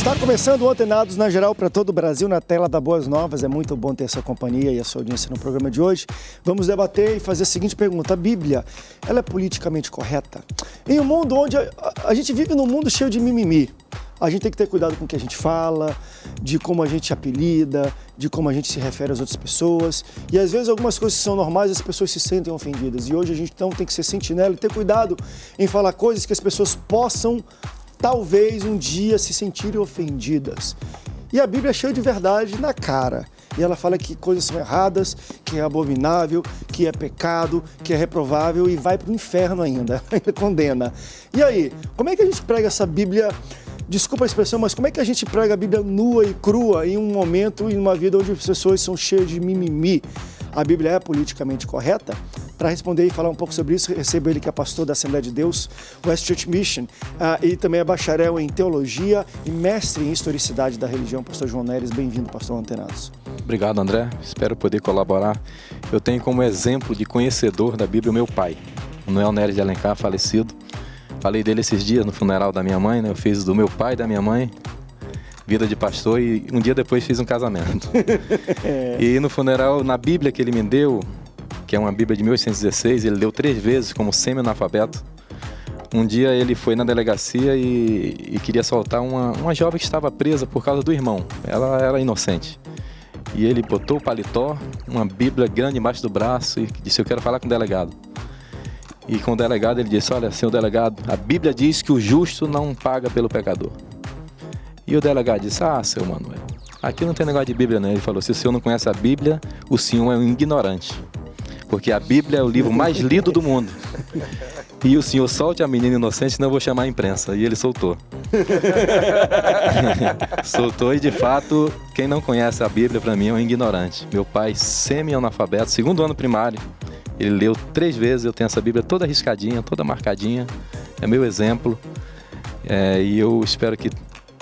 Está começando o Antenados na geral para todo o Brasil na tela da Boas Novas. É muito bom ter sua companhia e a sua audiência no programa de hoje. Vamos debater e fazer a seguinte pergunta: a Bíblia, ela é politicamente correta? Em um mundo onde a, a gente vive num mundo cheio de mimimi, a gente tem que ter cuidado com o que a gente fala, de como a gente apelida, de como a gente se refere às outras pessoas. E às vezes algumas coisas que são normais as pessoas se sentem ofendidas. E hoje a gente então tem que ser sentinela e ter cuidado em falar coisas que as pessoas possam talvez um dia se sentirem ofendidas. E a Bíblia é cheia de verdade na cara. E ela fala que coisas são erradas, que é abominável, que é pecado, que é reprovável e vai para o inferno ainda, ainda condena. E aí, como é que a gente prega essa Bíblia? Desculpa a expressão, mas como é que a gente prega a Bíblia nua e crua em um momento e numa vida onde as pessoas são cheias de mimimi? a Bíblia é politicamente correta, para responder e falar um pouco sobre isso, recebo ele que é pastor da Assembleia de Deus, West Church Mission, uh, e também é bacharel em teologia e mestre em historicidade da religião, pastor João Neres. Bem-vindo, pastor Antenados. Obrigado, André. Espero poder colaborar. Eu tenho como exemplo de conhecedor da Bíblia o meu pai, Noel Neres de Alencar, falecido. Falei dele esses dias no funeral da minha mãe, né? Eu fiz do meu pai e da minha mãe, vida de pastor e um dia depois fiz um casamento. é. E no funeral, na Bíblia que ele me deu, que é uma Bíblia de 1816, ele deu três vezes como semi-analfabeto. Um dia ele foi na delegacia e, e queria soltar uma, uma jovem que estava presa por causa do irmão. Ela era inocente. E ele botou o paletó, uma Bíblia grande embaixo do braço e disse: Eu quero falar com o delegado. E com o delegado ele disse: Olha, senhor delegado, a Bíblia diz que o justo não paga pelo pecador. E o delegado disse: Ah, seu Manuel, aqui não tem negócio de Bíblia, né? Ele falou: Se o senhor não conhece a Bíblia, o senhor é um ignorante. Porque a Bíblia é o livro mais lido do mundo. E o senhor solte a menina inocente, senão eu vou chamar a imprensa. E ele soltou. soltou e de fato, quem não conhece a Bíblia para mim é um ignorante Meu pai semi-analfabeto, segundo ano primário, ele leu três vezes, eu tenho essa Bíblia toda riscadinha, toda marcadinha. É meu exemplo. É, e eu espero que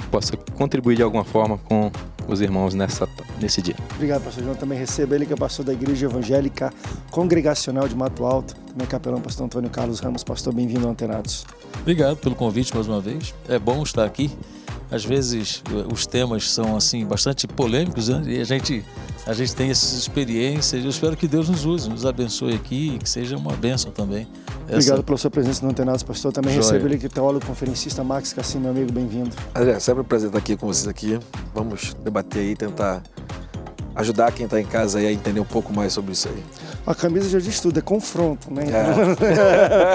possa contribuir de alguma forma com os irmãos nessa, nesse dia. Obrigado, pastor João. Também recebo ele, que é pastor da Igreja Evangélica Congregacional de Mato Alto, também é capelão pastor Antônio Carlos Ramos. Pastor, bem-vindo ao Antenados. Obrigado pelo convite mais uma vez. É bom estar aqui às vezes eh, os temas são assim bastante polêmicos né? e a gente a gente tem essas experiências. Eu espero que Deus nos use, nos abençoe aqui e que seja uma bênção também. Essa... Obrigado pela sua presença no Antenados, pastor. Também Joia. recebo ele aqui, é teólogo conferencista Max Cassim, meu amigo, bem-vindo. André, sempre prazer estar aqui com vocês aqui. Vamos debater e tentar ajudar quem está em casa a entender um pouco mais sobre isso aí. A camisa já diz tudo, é confronto, né? é.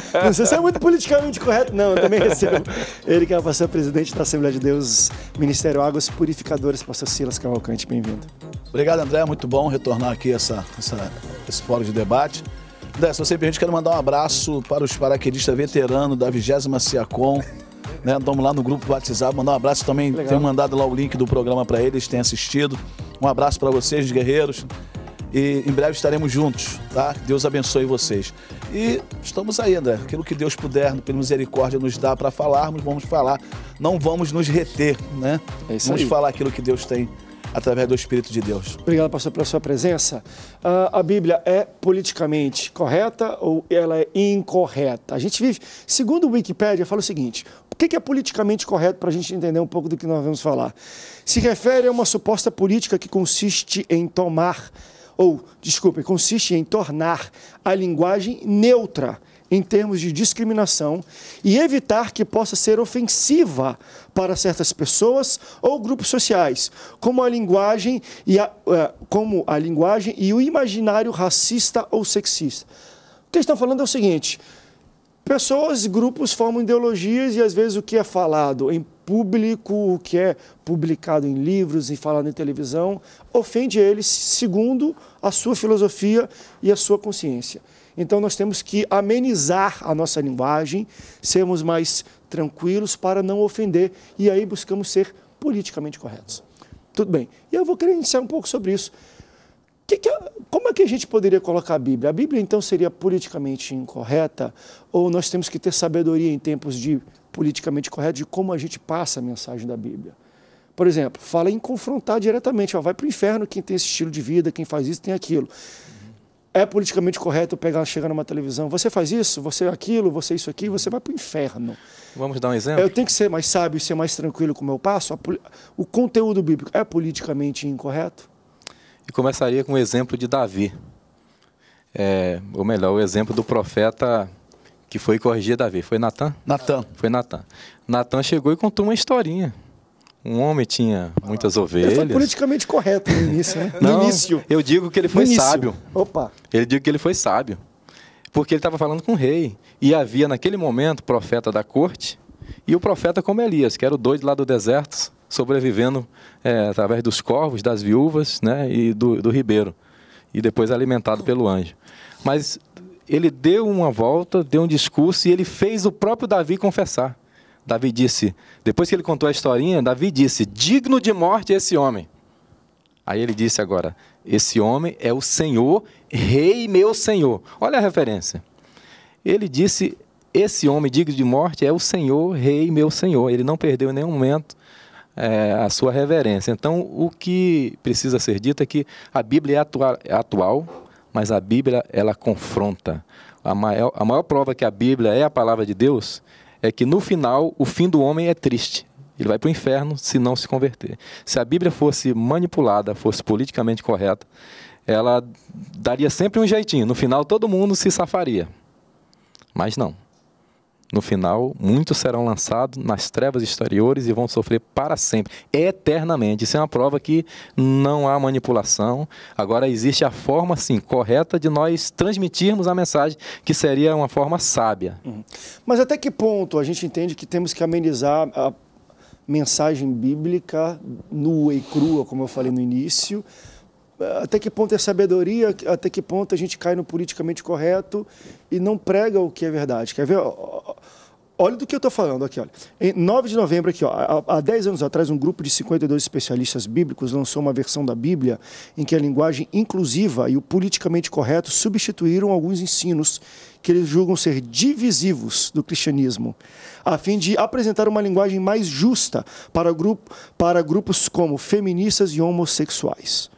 Então, não sei se é muito politicamente correto, não. Eu também recebo. Ele que é pastor presidente da Assembleia de Deus, Ministério Águas Purificadoras, pastor Silas Cavalcante, bem-vindo. Obrigado, André. Muito bom retornar aqui essa, essa, esse fórum de debate. André, se você permite, quero mandar um abraço para os paraquedistas veteranos da 20 Ciacom. Né? Estamos lá no grupo WhatsApp, mandar um abraço também. Legal. Tenho mandado lá o link do programa para eles, têm assistido. Um abraço para vocês, guerreiros. E em breve estaremos juntos, tá? Deus abençoe vocês. E estamos aí, André. Aquilo que Deus puder, pela misericórdia, nos dá para falarmos, vamos falar. Não vamos nos reter, né? É isso vamos aí. falar aquilo que Deus tem através do Espírito de Deus. Obrigado, pastor, pela sua presença. Uh, a Bíblia é politicamente correta ou ela é incorreta? A gente vive, segundo o Wikipédia, fala o seguinte: o que é politicamente correto para a gente entender um pouco do que nós vamos falar? Se refere a uma suposta política que consiste em tomar ou, desculpe, consiste em tornar a linguagem neutra em termos de discriminação e evitar que possa ser ofensiva para certas pessoas ou grupos sociais, como a linguagem e, a, eh, como a linguagem e o imaginário racista ou sexista. O que estão falando é o seguinte: pessoas e grupos formam ideologias e às vezes o que é falado em público, o que é publicado em livros e falado em televisão, ofende eles segundo a sua filosofia e a sua consciência. Então nós temos que amenizar a nossa linguagem, sermos mais tranquilos para não ofender e aí buscamos ser politicamente corretos. Tudo bem. E eu vou credenciar um pouco sobre isso. Que que, como é que a gente poderia colocar a Bíblia? A Bíblia então seria politicamente incorreta ou nós temos que ter sabedoria em tempos de politicamente correto de como a gente passa a mensagem da Bíblia. Por exemplo, fala em confrontar diretamente, ó, vai para o inferno quem tem esse estilo de vida, quem faz isso, tem aquilo. Uhum. É politicamente correto pegar, chegar numa televisão, você faz isso, você é aquilo, você é isso aqui, você vai para o inferno. Vamos dar um exemplo? Eu tenho que ser mais sábio, ser mais tranquilo com o meu passo. O conteúdo bíblico é politicamente incorreto? E começaria com o exemplo de Davi. É, ou melhor, o exemplo do profeta que foi corrigir Davi. Foi Natan? Natan. Foi Natan. Natan chegou e contou uma historinha. Um homem tinha muitas ovelhas. Ele foi politicamente correto no início, né? Não, no início. Eu digo que ele foi sábio. Opa. Ele digo que ele foi sábio. Porque ele estava falando com o rei. E havia naquele momento profeta da corte e o profeta como Elias, que era o doido lá do deserto, sobrevivendo é, através dos corvos, das viúvas né, e do, do ribeiro. E depois alimentado pelo anjo. Mas ele deu uma volta, deu um discurso e ele fez o próprio Davi confessar. Davi disse, depois que ele contou a historinha, Davi disse: digno de morte esse homem. Aí ele disse agora: esse homem é o Senhor, rei meu Senhor. Olha a referência. Ele disse: esse homem digno de morte é o Senhor, rei meu Senhor. Ele não perdeu em nenhum momento é, a sua reverência. Então, o que precisa ser dito é que a Bíblia é é atual mas a Bíblia ela confronta. A maior, a maior prova que a Bíblia é a palavra de Deus é que no final o fim do homem é triste. Ele vai para o inferno se não se converter. Se a Bíblia fosse manipulada, fosse politicamente correta, ela daria sempre um jeitinho. No final todo mundo se safaria. Mas não. No final, muitos serão lançados nas trevas exteriores e vão sofrer para sempre, eternamente. Isso é uma prova que não há manipulação. Agora, existe a forma, sim, correta de nós transmitirmos a mensagem, que seria uma forma sábia. Uhum. Mas até que ponto a gente entende que temos que amenizar a mensagem bíblica nua e crua, como eu falei no início? até que ponto é sabedoria, até que ponto a gente cai no politicamente correto e não prega o que é verdade. Quer ver? Olha do que eu estou falando aqui, olha. Em 9 de novembro, aqui, ó, há, há 10 anos atrás, um grupo de 52 especialistas bíblicos lançou uma versão da Bíblia em que a linguagem inclusiva e o politicamente correto substituíram alguns ensinos que eles julgam ser divisivos do cristianismo, a fim de apresentar uma linguagem mais justa para, grupo, para grupos como feministas e homossexuais.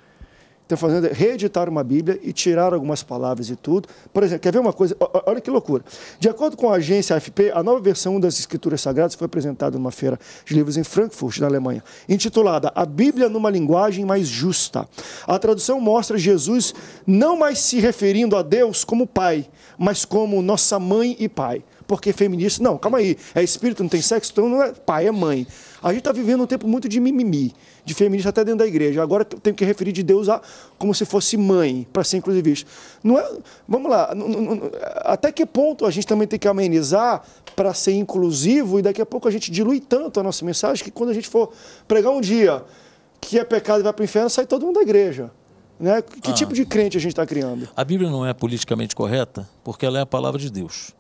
Estão fazendo reeditar uma Bíblia e tirar algumas palavras e tudo. Por exemplo, quer ver uma coisa? Olha que loucura. De acordo com a agência AFP, a nova versão das Escrituras Sagradas foi apresentada numa feira de livros em Frankfurt, na Alemanha, intitulada A Bíblia numa linguagem mais justa. A tradução mostra Jesus não mais se referindo a Deus como pai, mas como nossa mãe e pai porque feminista. Não, calma aí. É espírito, não tem sexo, então não é pai, é mãe. A gente está vivendo um tempo muito de mimimi de feminista até dentro da igreja. Agora tenho que referir de Deus a, como se fosse mãe, para ser inclusivista. Não é, vamos lá, não, não, até que ponto a gente também tem que amenizar para ser inclusivo e daqui a pouco a gente dilui tanto a nossa mensagem que quando a gente for pregar um dia que é pecado e vai para o inferno, sai todo mundo da igreja. Né? Que ah. tipo de crente a gente está criando? A Bíblia não é politicamente correta porque ela é a palavra de Deus.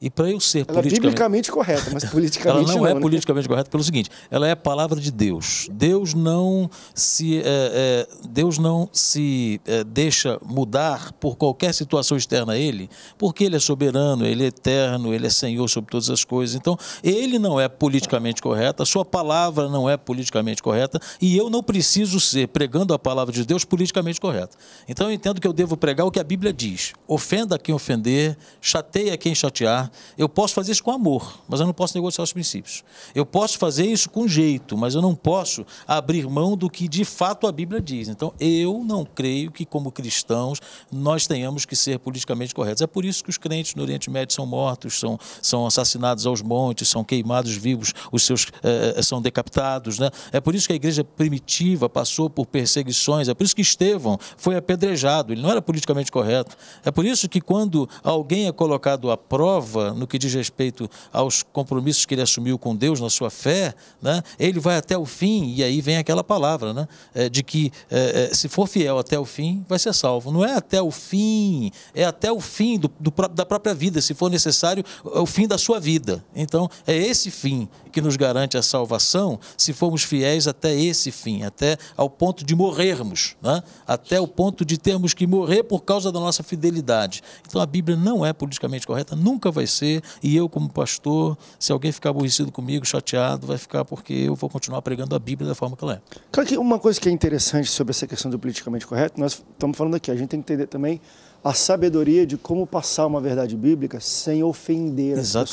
E para eu ser ela é politicamente... é biblicamente correta, mas politicamente ela não, não é né? politicamente correta pelo seguinte: ela é a palavra de Deus. Deus não se é, é, Deus não se é, deixa mudar por qualquer situação externa a Ele, porque Ele é soberano, Ele é eterno, Ele é Senhor sobre todas as coisas. Então, Ele não é politicamente correto, a Sua palavra não é politicamente correta e eu não preciso ser pregando a palavra de Deus politicamente correta. Então, eu entendo que eu devo pregar o que a Bíblia diz. Ofenda quem ofender, chateia quem chatear eu posso fazer isso com amor, mas eu não posso negociar os princípios. Eu posso fazer isso com jeito, mas eu não posso abrir mão do que de fato a Bíblia diz. Então, eu não creio que, como cristãos, nós tenhamos que ser politicamente corretos. É por isso que os crentes no Oriente Médio são mortos, são, são assassinados aos montes, são queimados vivos, os seus eh, eh, são decapitados. Né? É por isso que a igreja primitiva passou por perseguições, é por isso que Estevão foi apedrejado, ele não era politicamente correto. É por isso que quando alguém é colocado à prova, prova no que diz respeito aos compromissos que ele assumiu com Deus na sua fé, né, ele vai até o fim, e aí vem aquela palavra, né, é, de que é, é, se for fiel até o fim, vai ser salvo. Não é até o fim, é até o fim do, do, da própria vida, se for necessário, é o fim da sua vida. Então, é esse fim que nos garante a salvação, se formos fiéis até esse fim, até ao ponto de morrermos, né? até o ponto de termos que morrer por causa da nossa fidelidade. Então, a Bíblia não é politicamente correta, nunca vai vai ser, e eu, como pastor, se alguém ficar aborrecido comigo, chateado, vai ficar porque eu vou continuar pregando a Bíblia da forma que ela é. Claro que uma coisa que é interessante sobre essa questão do politicamente correto, nós estamos falando aqui, a gente tem que entender também a sabedoria de como passar uma verdade bíblica sem ofender as Exatamente,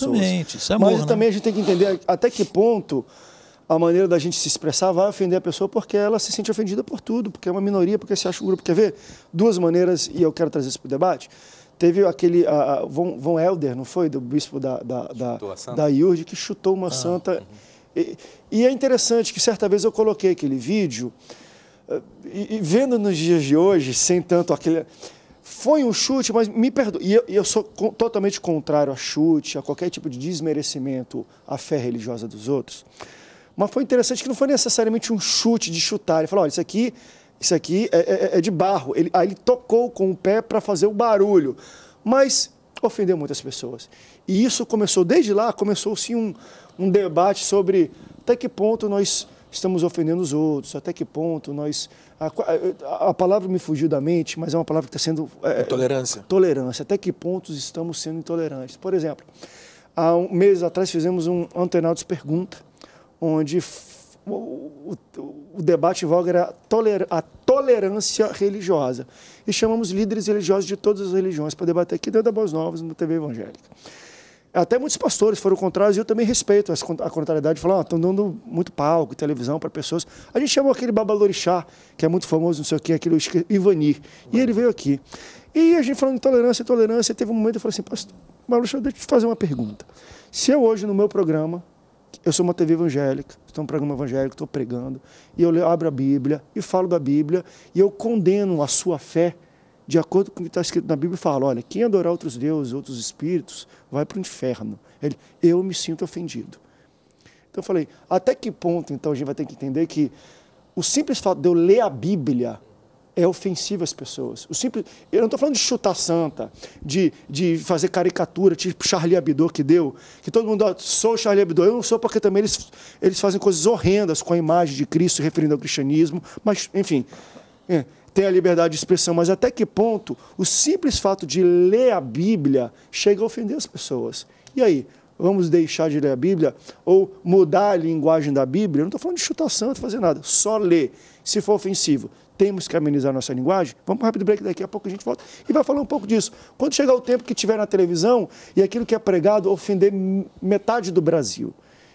pessoas. Exatamente, é amor, Mas né? também a gente tem que entender até que ponto a maneira da gente se expressar vai ofender a pessoa porque ela se sente ofendida por tudo, porque é uma minoria, porque se acha um grupo. Quer ver? Duas maneiras, e eu quero trazer isso para o debate. Teve aquele. A, a Von, Von Helder, não foi? Do bispo da, da, da, da IURD, que chutou uma ah, santa. Uhum. E, e, é interessante que certa vez eu coloquei aquele vídeo, eh, e, e, vendo nos dias de hoje, sem tanto aquele. Foi um chute, mas me perdoe. E eu, eu sou com, totalmente contrário a chute, a qualquer tipo de desmerecimento à fé religiosa dos outros. Mas foi interessante que não foi necessariamente um chute de chutar. Ele falou: olha, isso aqui isso aqui é, é, é, é de barro. Ele, aí ele tocou com o pé para fazer o barulho. Mas ofendeu muitas pessoas. E isso começou, desde lá, começou-se um, um debate sobre até que ponto nós estamos ofendendo os outros, até que ponto nós... A, a, a palavra me fugiu da mente, mas é uma palavra que está sendo... É, tolerância. Tolerância. Até que pontos estamos sendo intolerantes. Por exemplo, há um mês atrás fizemos um Antenados Pergunta, onde o, o, o debate em voga era a tolerância religiosa. E chamamos líderes religiosos de todas as religiões para debater aqui dentro da Boas Novas, na TV evangélica. Até muitos pastores foram contrários e eu também respeito a contrariedade. Falaram, ah, estão dando muito palco, televisão para pessoas. A gente chamou aquele babalorixá, que é muito famoso, não sei o que, aquele Ivani. E ele veio aqui. E a gente falando de tolerância, tolerância. Teve um momento que eu falei assim, pastor, Babalorixá, deixa eu te fazer uma pergunta. Se eu hoje no meu programa eu sou uma TV evangélica, estou um programa evangélico, estou pregando, e eu abro a Bíblia e falo da Bíblia e eu condeno a sua fé de acordo com o que está escrito na Bíblia e falo, olha, quem adorar outros deuses, outros espíritos, vai para o inferno. Ele, eu me sinto ofendido. Então eu falei, até que ponto então a gente vai ter que entender que o simples fato de eu ler a Bíblia é ofensivo às pessoas. O simples, eu não estou falando de chutar santa, de, de fazer caricatura, tipo Charlie Hebdo que deu, que todo mundo, ah, sou Charlie Hebdo, eu não sou porque também eles, eles fazem coisas horrendas com a imagem de Cristo referindo ao cristianismo, mas, enfim, é, tem a liberdade de expressão, mas até que ponto o simples fato de ler a Bíblia chega a ofender as pessoas? E aí, vamos deixar de ler a Bíblia ou mudar a linguagem da Bíblia. Eu não estou falando de chutar santo, fazer nada, só ler, se for ofensivo temos que amenizar nossa linguagem. Vamos para um rápido break, daqui a pouco a gente volta e vai falar um pouco disso. Quando chegar o tempo que tiver na televisão e aquilo que é pregado ofender metade do Brasil,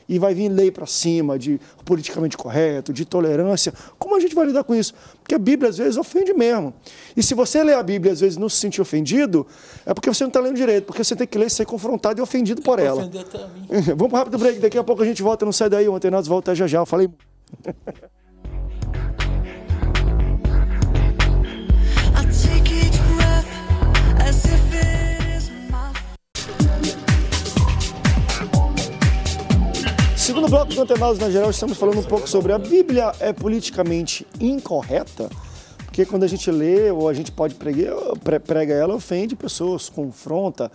e vai vir lei para cima de politicamente correto, de tolerância. Como a gente vai lidar com isso? Porque a Bíblia às vezes ofende mesmo. E se você lê a Bíblia às vezes não se sentir ofendido, é porque você não está lendo direito, porque você tem que ler e ser confrontado e ofendido por ela. Vamos para rápido break, daqui a pouco a gente volta, não sai daí, o Antenados volta já já, eu falei... Segundo bloco do Antenados na Geral, estamos falando um pouco sobre a Bíblia é politicamente incorreta, porque quando a gente lê ou a gente pode pregar, prega ela, ofende pessoas, confronta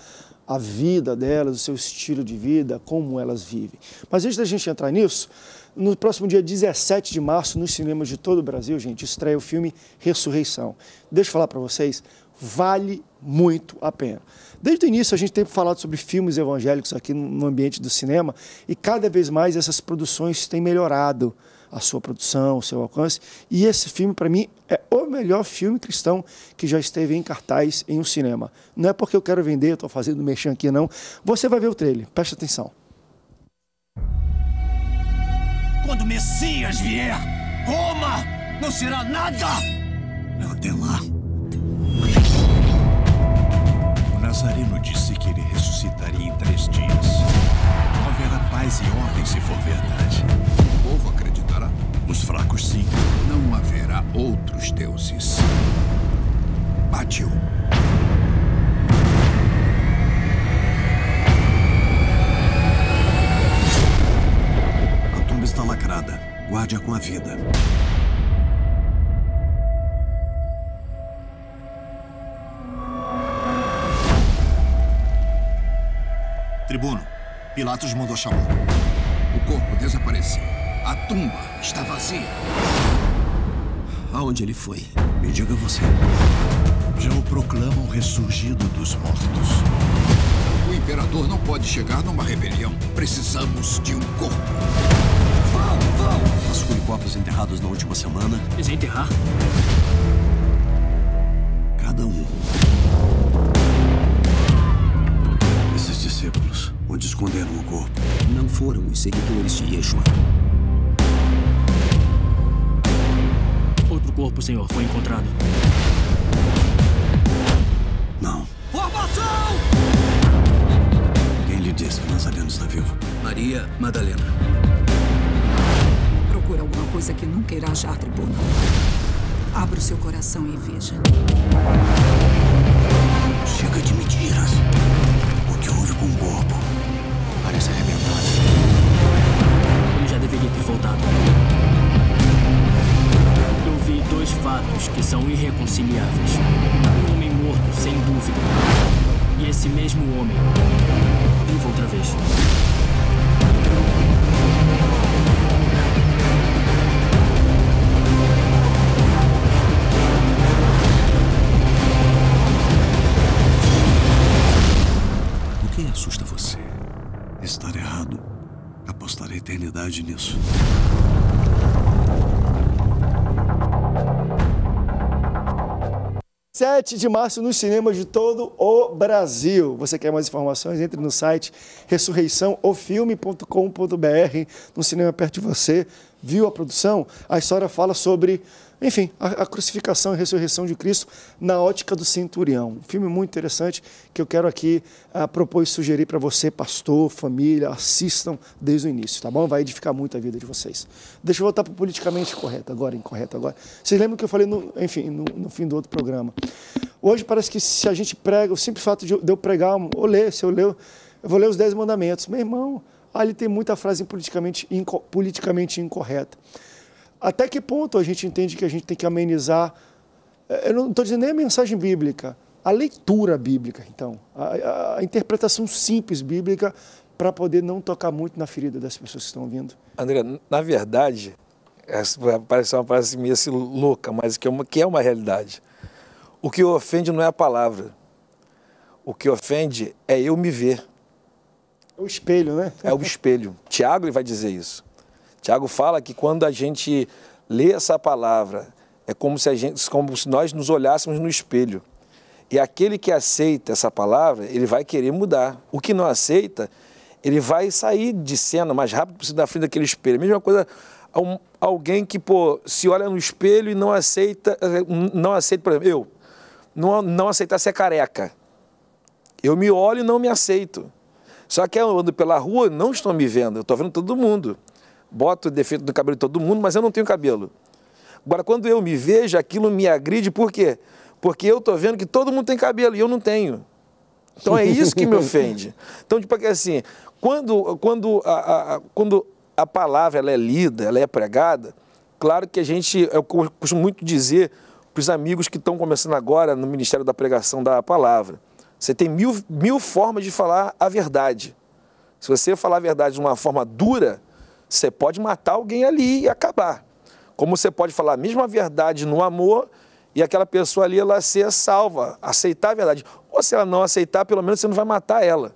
a vida delas, o seu estilo de vida, como elas vivem. Mas antes da gente entrar nisso, no próximo dia 17 de março, nos cinemas de todo o Brasil, gente, estreia o filme Ressurreição. Deixa eu falar para vocês, vale muito a pena. Desde o início a gente tem falado sobre filmes evangélicos aqui no ambiente do cinema e cada vez mais essas produções têm melhorado a sua produção, o seu alcance. E esse filme, para mim, é o melhor filme cristão que já esteve em cartaz em um cinema. Não é porque eu quero vender, estou fazendo mexer aqui, não. Você vai ver o trailer, preste atenção. Quando o Messias vier, Roma não será nada! Até lá. Nazareno disse que ele ressuscitaria em três dias. Haverá paz e ordem se for verdade. O povo acreditará? Os fracos, sim. Não haverá outros deuses. Batiu. A tumba está lacrada. Guarde-a com a vida. Tribuno, Pilatos mandou chamar. O corpo desapareceu. A tumba está vazia. Aonde ele foi? Me diga você. Já o proclamam ressurgido dos mortos. O imperador não pode chegar numa rebelião. Precisamos de um corpo. Vão, vão! As corpos enterrados na última semana. Desenterrar? Cada um discípulos, onde esconderam o corpo. Não foram os seguidores de Yeshua. Outro corpo, senhor, foi encontrado. Não. Formação! Quem lhe disse que Nazareno está vivo? Maria Madalena. Procura alguma coisa que nunca irá achar, tribunal. Abra o seu coração e veja. Chega de mentiras com um bobo. Parece arrebentado. Ele já deveria ter voltado. Eu vi dois fatos que são irreconciliáveis. Um homem morto, sem dúvida. E esse mesmo homem, vivo outra vez. assusta você. Estar errado. Apostarei eternidade nisso. Sete de março nos cinemas de todo o Brasil. Você quer mais informações? Entre no site ressurreiçãoofilme.com.br no cinema perto de você viu a produção, a história fala sobre, enfim, a, a crucificação e a ressurreição de Cristo na ótica do centurião. Um filme muito interessante que eu quero aqui uh, propor e sugerir para você, pastor, família, assistam desde o início, tá bom? Vai edificar muito a vida de vocês. Deixa eu voltar para o politicamente correto agora, incorreto agora. Vocês lembram que eu falei, no, enfim, no, no fim do outro programa. Hoje parece que se a gente prega, o simples fato de eu pregar, ou ler, se eu ler, eu vou ler os Dez Mandamentos. Meu irmão, ah, ele tem muita frase politicamente, inco, politicamente incorreta. Até que ponto a gente entende que a gente tem que amenizar? É, eu não estou dizendo nem a mensagem bíblica, a leitura bíblica, então, a, a interpretação simples bíblica para poder não tocar muito na ferida das pessoas que estão ouvindo. André, na verdade, vai parecer uma frase meio assim louca, mas que é, uma, que é uma realidade. O que ofende não é a palavra. O que ofende é eu me ver. É o espelho, né? É o espelho. Tiago vai dizer isso. Tiago fala que quando a gente lê essa palavra, é como se, a gente, como se nós nos olhássemos no espelho. E aquele que aceita essa palavra, ele vai querer mudar. O que não aceita, ele vai sair de cena mais rápido possível da frente daquele espelho. A mesma coisa, alguém que pô, se olha no espelho e não aceita, eh, não aceita, por exemplo, eu, não, não aceitar ser careca. Eu me olho e não me aceito. Só que eu ando pela rua, não estão me vendo, eu estou vendo todo mundo. Boto o defeito do cabelo de todo mundo, mas eu não tenho cabelo. Agora, quando eu me vejo, aquilo me agride, por quê? Porque eu estou vendo que todo mundo tem cabelo e eu não tenho. Então é isso que me ofende. Então, tipo é assim, quando, quando, a, a, quando a palavra ela é lida, ela é pregada, claro que a gente, eu costumo muito dizer para os amigos que estão começando agora no Ministério da Pregação da Palavra, você tem mil, mil formas de falar a verdade. Se você falar a verdade de uma forma dura, você pode matar alguém ali e acabar. Como você pode falar a mesma verdade no amor e aquela pessoa ali ela ser salva, aceitar a verdade. Ou se ela não aceitar, pelo menos você não vai matar ela.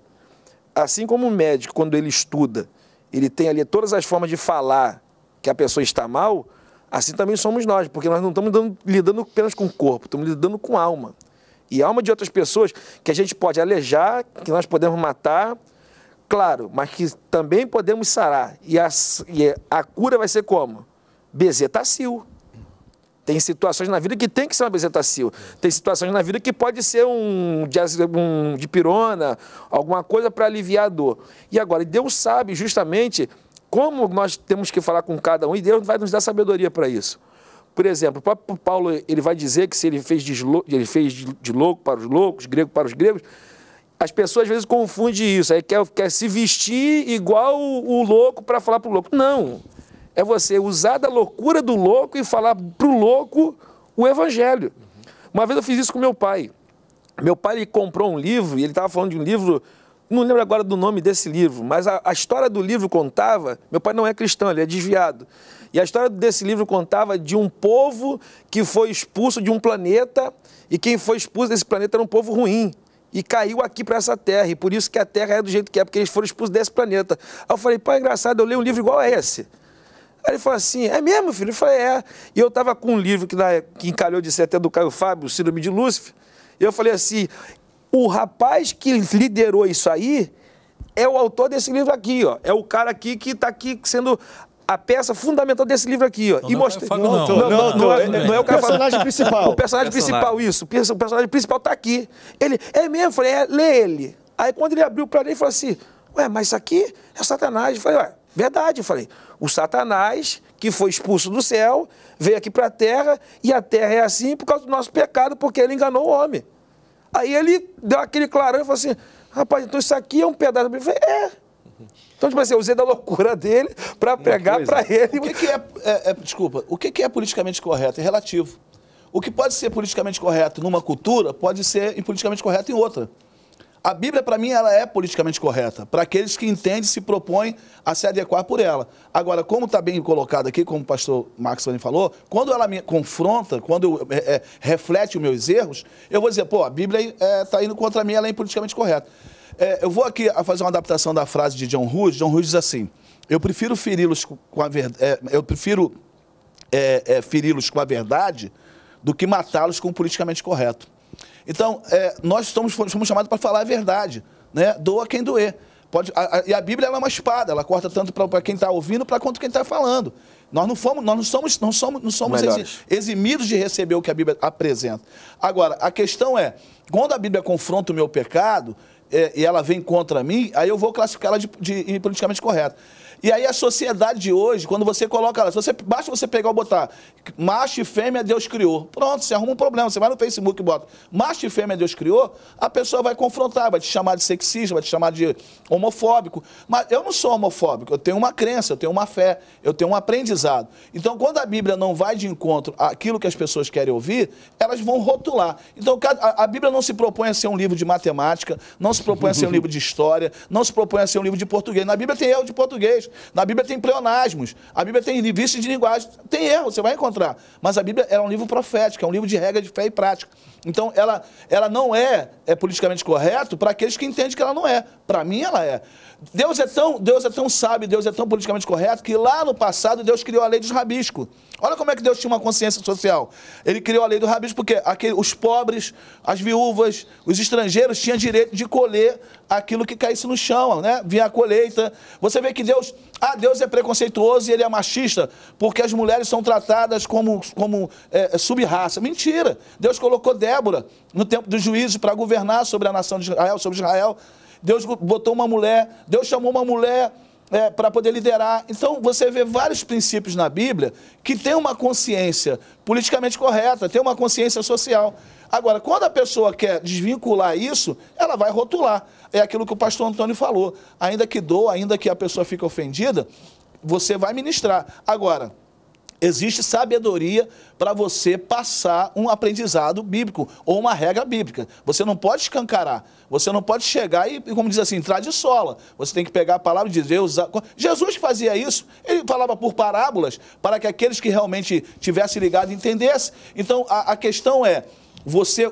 Assim como o médico, quando ele estuda, ele tem ali todas as formas de falar que a pessoa está mal, assim também somos nós, porque nós não estamos lidando, lidando apenas com o corpo, estamos lidando com a alma e alma de outras pessoas que a gente pode alejar, que nós podemos matar, claro, mas que também podemos sarar. E a, e a cura vai ser como? Bezetacil. Tem situações na vida que tem que ser uma bezetacil. Tem situações na vida que pode ser um, um dipirona, alguma coisa para aliviar a dor. E agora, Deus sabe justamente como nós temos que falar com cada um, e Deus vai nos dar sabedoria para isso. Por exemplo, o próprio Paulo ele vai dizer que se ele fez de, ele fez de louco para os loucos, grego para os gregos, as pessoas às vezes confundem isso, aí é, quer, quer se vestir igual o, o louco para falar para o louco. Não. É você usar da loucura do louco e falar para o louco o evangelho. Uma vez eu fiz isso com meu pai. Meu pai ele comprou um livro e ele estava falando de um livro, não lembro agora do nome desse livro, mas a, a história do livro contava. Meu pai não é cristão, ele é desviado. E a história desse livro contava de um povo que foi expulso de um planeta e quem foi expulso desse planeta era um povo ruim. E caiu aqui para essa terra, e por isso que a terra é do jeito que é, porque eles foram expulsos desse planeta. Aí eu falei, pô, é engraçado, eu leio um livro igual a esse. Aí ele falou assim: é mesmo, filho? Eu falei: é. E eu estava com um livro que, na, que encalhou de ser até do Caio Fábio, Síndrome de Lúcifer. E eu falei assim: o rapaz que liderou isso aí é o autor desse livro aqui, ó. É o cara aqui que está aqui sendo a peça fundamental desse livro aqui, ó. Não, e mostrei. Não, não, não, não, não, é, não é o cara personagem principal. O personagem, principal, isso. O personagem principal tá aqui. Ele, é mesmo, falei, é, lê ele. Aí quando ele abriu para ler, ele falou assim: Ué, mas isso aqui é Satanás. Eu falei, ué, verdade, eu falei. O Satanás, que foi expulso do céu, veio aqui para a terra, e a terra é assim por causa do nosso pecado, porque ele enganou o homem. Aí ele deu aquele clarão e falou assim: Rapaz, então isso aqui é um pedaço. Eu falei, é. Uhum. Então, tipo assim, eu usei da loucura dele para pregar para ele. O que, que é, é, é, desculpa, o que, que é politicamente correto? É relativo. O que pode ser politicamente correto numa cultura pode ser politicamente correto em outra. A Bíblia, para mim, ela é politicamente correta, para aqueles que entendem e se propõem a se adequar por ela. Agora, como está bem colocado aqui, como o pastor Max Fanny falou, quando ela me confronta, quando eu, é, é, reflete os meus erros, eu vou dizer, pô, a Bíblia está é, tá indo contra mim, ela é politicamente correta. É, eu vou aqui fazer uma adaptação da frase de John Rush. John Rush diz assim: Eu prefiro feri-los com a verdade. É, eu prefiro é, é, feri-los com a verdade do que matá-los com o politicamente correto. Então, é, nós somos chamados para falar a verdade. Né? Doa quem doer. Pode, a, a, e a Bíblia é uma espada, ela corta tanto para quem está ouvindo para quanto quem está falando. Nós não fomos, nós não somos, não somos, não somos eximidos de receber o que a Bíblia apresenta. Agora, a questão é, quando a Bíblia confronta o meu pecado, é, e ela vem contra mim, aí eu vou classificar ela de, de, de politicamente correta. E aí a sociedade de hoje, quando você coloca lá, você, basta você pegar e botar macho e fêmea Deus criou. Pronto, você arruma um problema. Você vai no Facebook e bota macho e fêmea Deus criou, a pessoa vai confrontar, vai te chamar de sexista, vai te chamar de homofóbico. Mas eu não sou homofóbico, eu tenho uma crença, eu tenho uma fé, eu tenho um aprendizado. Então, quando a Bíblia não vai de encontro àquilo que as pessoas querem ouvir, elas vão rotular. Então, a Bíblia não se propõe a ser um livro de matemática, não se propõe a ser um livro de história, não se propõe a ser um livro de português. Na Bíblia tem eu de português. Na Bíblia tem pleonasmos, a Bíblia tem vícios de linguagem, tem erro, você vai encontrar. Mas a Bíblia era é um livro profético, é um livro de regra de fé e prática. Então, ela, ela não é, é politicamente correto para aqueles que entendem que ela não é. Para mim, ela é. Deus é, tão, Deus é tão sábio, Deus é tão politicamente correto, que lá no passado Deus criou a lei dos rabisco. Olha como é que Deus tinha uma consciência social. Ele criou a lei do rabisco porque aquele, os pobres, as viúvas, os estrangeiros tinham direito de colher aquilo que caísse no chão, né? Vinha a colheita. Você vê que Deus, ah, Deus é preconceituoso e ele é machista, porque as mulheres são tratadas como, como é, sub-raça. Mentira! Deus colocou Débora no tempo do juízo para governar sobre a nação de Israel, sobre Israel. Deus botou uma mulher, Deus chamou uma mulher é, para poder liderar. Então, você vê vários princípios na Bíblia que tem uma consciência politicamente correta, tem uma consciência social. Agora, quando a pessoa quer desvincular isso, ela vai rotular. É aquilo que o pastor Antônio falou. Ainda que doa, ainda que a pessoa fique ofendida, você vai ministrar. Agora, Existe sabedoria para você passar um aprendizado bíblico ou uma regra bíblica. Você não pode escancarar. Você não pode chegar e, como diz assim, entrar de sola. Você tem que pegar a palavra de Deus. Jesus fazia isso. Ele falava por parábolas para que aqueles que realmente tivessem ligado entendessem. Então, a, a questão é você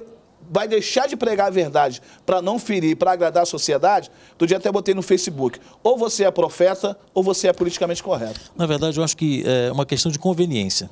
vai deixar de pregar a verdade para não ferir, para agradar a sociedade, do dia até botei no Facebook. Ou você é profeta ou você é politicamente correto. Na verdade, eu acho que eh, é uma questão de conveniência.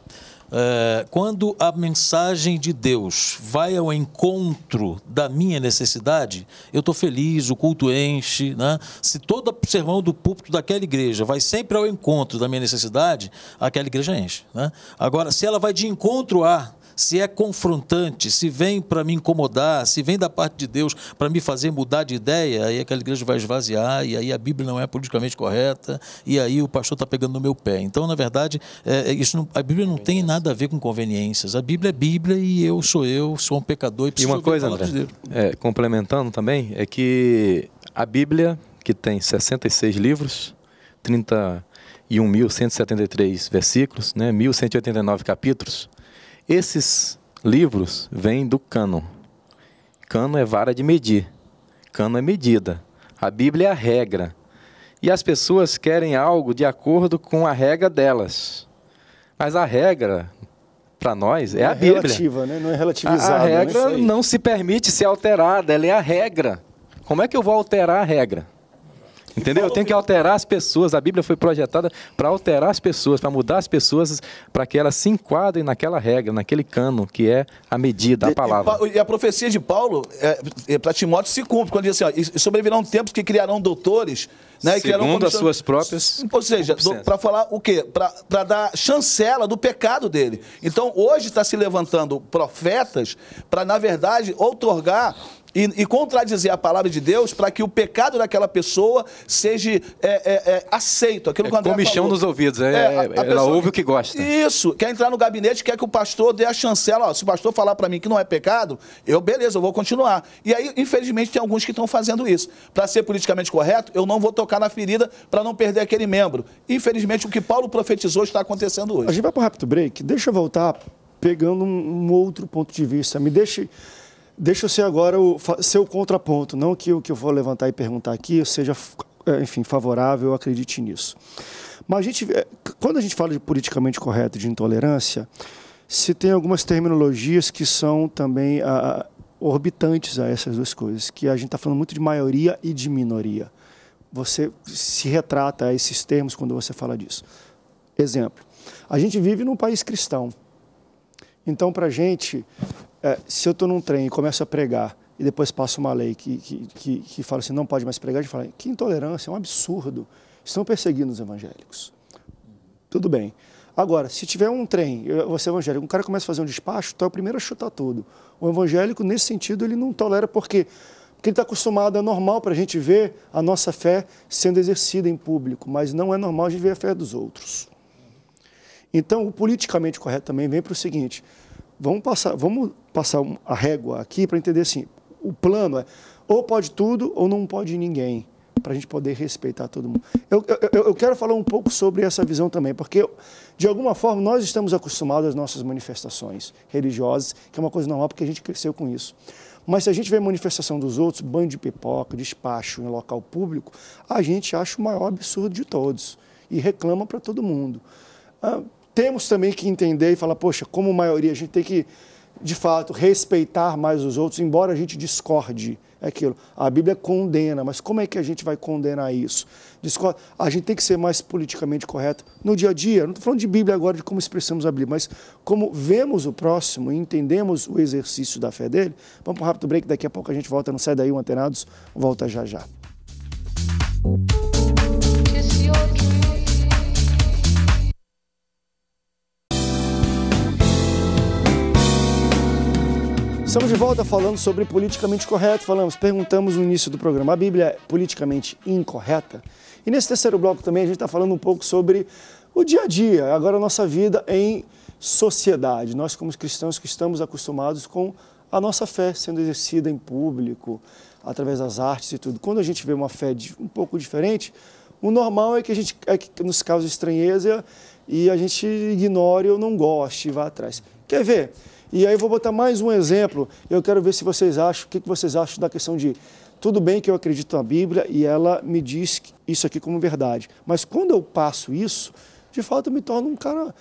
É, quando a mensagem de Deus vai ao encontro da minha necessidade, eu estou feliz, o culto enche. Né? Se todo sermão do púlpito daquela igreja vai sempre ao encontro da minha necessidade, aquela igreja enche. Né? Agora, se ela vai de encontro a se é confrontante, se vem para me incomodar, se vem da parte de Deus para me fazer mudar de ideia, aí aquela igreja vai esvaziar, e aí a Bíblia não é politicamente correta, e aí o pastor está pegando no meu pé. Então, na verdade, é, é isso não, a Bíblia não tem nada a ver com conveniências. A Bíblia é Bíblia e eu sou eu, sou um pecador e preciso e uma coisa, André, de é, complementando também, é que a Bíblia, que tem 66 livros, 30 e 1.173 versículos, né, 1.189 capítulos, esses livros vêm do cânon. Cano é vara de medir. Cano é medida. A Bíblia é a regra. E as pessoas querem algo de acordo com a regra delas. Mas a regra, para nós, é, é a Bíblia. Relativa, né? Não é relativizada. A né? regra é não se permite ser alterada, ela é a regra. Como é que eu vou alterar a regra? Entendeu? Eu tenho que alterar as pessoas. A Bíblia foi projetada para alterar as pessoas, para mudar as pessoas, para que elas se enquadrem naquela regra, naquele cano que é a medida, a palavra. E, a profecia de Paulo é, é, para Timóteo se cumpre, quando diz assim: ó, sobrevirão tempos que criarão doutores. Né, Segundo criarão as suas próprias. Ou seja, para falar o quê? Para dar chancela do pecado dele. Então, hoje está se levantando profetas para, na verdade, outorgar e, e, contradizer a palavra de Deus para que o pecado daquela pessoa seja é, é, é aceito. Aquilo é, comichão nos ouvidos, é, é a, é, a ela ouve o que gosta. Isso, quer entrar no gabinete, quer que o pastor dê a chancela. Ó, se o pastor falar para mim que não é pecado, eu, beleza, eu vou continuar. E aí, infelizmente, tem alguns que estão fazendo isso. Para ser politicamente correto, eu não vou tocar na ferida para não perder aquele membro. Infelizmente, o que Paulo profetizou está acontecendo hoje. A gente vai para o rápido break. Deixa eu voltar pegando um, um outro ponto de vista. Me deixe Deixa eu ser agora o seu contraponto, não que o que eu vou levantar e perguntar aqui seja, é, enfim, favorável, acredite nisso. Mas a gente, é, quando a gente fala de politicamente correto, de intolerância, se tem algumas terminologias que são também orbitantes a essas duas coisas, que a gente está falando muito de maioria e de minoria. Você se retrata a esses termos quando você fala disso. Exemplo: a gente vive num país cristão. Então, para a gente, é, se eu estou num trem e começo a pregar e depois passa uma lei que, que, que, que fala assim, não pode mais pregar, a gente fala, que intolerância, é um absurdo. Estão perseguindo os evangélicos. Tudo bem. Agora, se tiver um trem, você é evangélico, um cara começa a fazer um despacho, então é o primeiro a chutar tudo. O evangélico, nesse sentido, ele não tolera porque, porque ele está acostumado, é normal para a gente ver a nossa fé sendo exercida em público, mas não é normal a gente ver a fé dos outros. Então, o politicamente correto também vem para o seguinte, vamos passar, vamos passar a régua aqui para entender assim, o plano é ou pode tudo ou não pode ninguém, para a gente poder respeitar todo mundo. Eu, eu, eu, quero falar um pouco sobre essa visão também, porque, de alguma forma, nós estamos acostumados às nossas manifestações religiosas, que é uma coisa normal, porque a gente cresceu com isso. Mas se a gente vê manifestação dos outros, banho de pipoca, despacho em local público, a gente acha o maior absurdo de todos e reclama para todo mundo. Ah, temos também que entender e falar, poxa, como maioria, a gente tem que, de fato, respeitar mais os outros, embora a gente discorde. É aquilo. A Bíblia condena, mas como é que a gente vai condenar isso? Discord... A gente tem que ser mais politicamente correto no dia a dia. Não estou falando de Bíblia agora, de como expressamos a Bíblia, mas como vemos o próximo e entendemos o exercício da fé dele. Vamos para um rápido break, daqui a pouco a gente volta. Não sai daí, um antenados, volta já já. Estamos de volta falando sobre politicamente correto. Falamos, perguntamos no início do programa, a Bíblia é politicamente incorreta? E nesse terceiro bloco também a gente está falando um pouco sobre o dia a dia, agora a nossa vida em sociedade. Nós, como cristãos que estamos acostumados com a nossa fé sendo exercida em público, através das artes e tudo. Quando a gente vê uma fé um pouco diferente, o normal é que a gente, é que nos cause estranheza e a gente ignore ou não goste e vá atrás. Quer ver? E aí eu vou botar mais um exemplo. Eu quero ver se vocês acham, o que vocês acham da questão de tudo bem que eu acredito na Bíblia e ela me diz isso aqui como verdade. Mas quando eu passo isso, de fato eu me torno um cara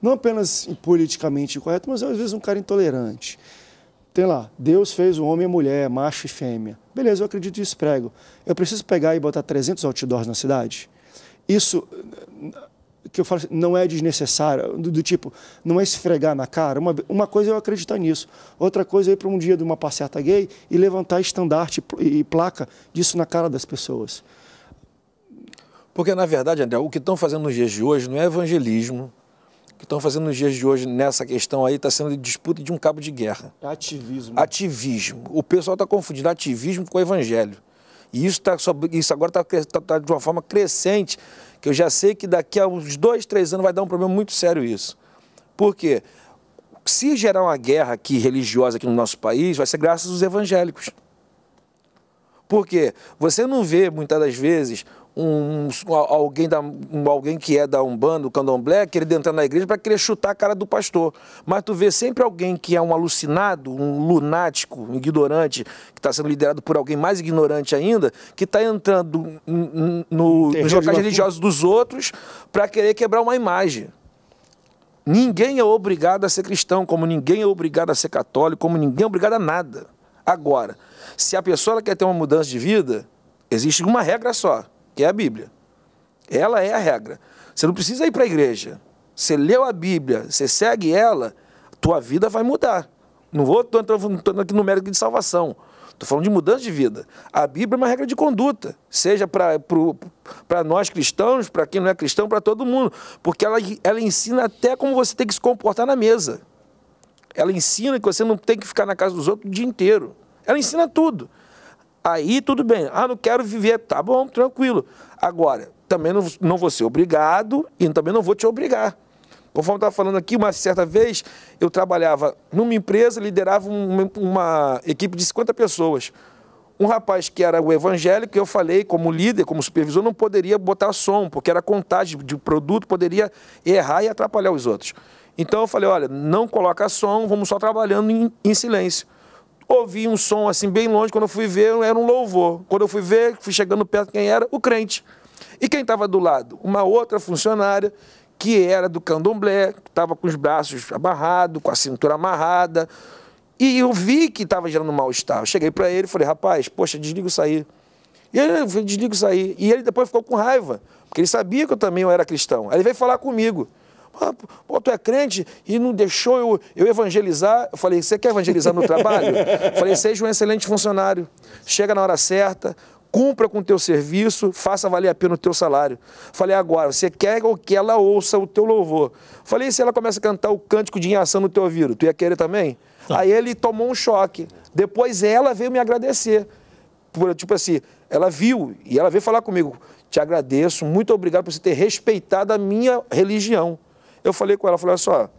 não apenas politicamente incorreto, mas às vezes um cara intolerante. Tem lá, Deus fez o homem e a mulher, macho e fêmea. Beleza, eu acredito nisso, prego. Eu preciso pegar e botar 300 outdoors na cidade? Isso que eu falo assim, não é desnecessária, do, do, tipo, não é esfregar na cara. Uma, uma coisa é eu acreditar nisso, outra coisa é ir para um dia de uma passeata gay e levantar estandarte e, placa disso na cara das pessoas. Porque, na verdade, André, o que estão fazendo nos dias de hoje não é evangelismo, que estão fazendo nos dias de hoje nessa questão aí está sendo disputa de um cabo de guerra. É ativismo. Ativismo. O pessoal está confundindo ativismo com o evangelho. E isso, tá, isso agora está tá, tá de uma forma crescente que eu já sei que daqui a uns dois, três anos vai dar um problema muito sério isso. Por quê? Se gerar uma guerra aqui religiosa aqui no nosso país, vai ser graças aos evangélicos. Por quê? Você não vê, muitas das vezes, um, alguém, da, um, alguém que é da Umbanda, do Candomblé, querendo entrar na igreja para querer chutar a cara do pastor. Mas tu vê sempre alguém que é um alucinado, um lunático, um ignorante, que está sendo liderado por alguém mais ignorante ainda, que está entrando no, no, nos locais religiosos dos outros para querer quebrar uma imagem. Ninguém é obrigado a ser cristão, como ninguém é obrigado a ser católico, como ninguém é obrigado a nada. Agora, se a pessoa quer ter uma mudança de vida, existe uma regra só que é a Bíblia. Ela é a regra. Você não precisa ir para a igreja. Você leu a Bíblia, você segue ela, tua vida vai mudar. Não vou tô entrando, tô entrando aqui no mérito de salvação. Estou falando de mudança de vida. A Bíblia é uma regra de conduta, seja para nós cristãos, para quem não é cristão, para todo mundo. Porque ela, ela ensina até como você tem que se comportar na mesa. Ela ensina que você não tem que ficar na casa dos outros o dia inteiro. Ela ensina tudo. Aí tudo bem. Ah, não quero viver. Tá bom, tranquilo. Agora, também não, não vou ser obrigado e também não vou te obrigar. Conforme estava falando aqui, uma certa vez eu trabalhava numa empresa, liderava uma, uma equipe de 50 pessoas. Um rapaz que era o evangélico, eu falei, como líder, como supervisor, não poderia botar som, porque era contagem de produto, poderia errar e atrapalhar os outros. Então eu falei, olha, não coloca som, vamos só trabalhando em, em silêncio ouvi um som assim bem longe, quando eu fui ver, era um louvor. Quando eu fui ver, fui chegando perto quem era, o crente. E quem estava do lado? Uma outra funcionária que era do candomblé, estava com os braços amarrados, com a cintura amarrada. E eu vi que estava gerando mal-estar. Eu cheguei para ele e falei, rapaz, poxa, desliga isso aí. E ele, desliga isso aí. E ele depois ficou com raiva, porque ele sabia que eu também era cristão. Aí ele veio falar comigo. Ah, pô, tu é crente e não deixou eu, eu evangelizar. Eu falei, você quer evangelizar meu trabalho? Eu falei, seja um excelente funcionário. Chega na hora certa, cumpra com o teu serviço, faça valer a pena o teu salário. Falei, agora, você quer que ela ouça o teu louvor. Falei, se ela começa a cantar o cântico de inhação no teu ouvido, tu ia querer também? Tá. Aí ele tomou um choque. Depois ela veio me agradecer. Por, tipo assim, ela viu e ela veio falar comigo. Te agradeço, muito obrigado por você ter respeitado a minha religião. Eu falei com ela, falei, olha só,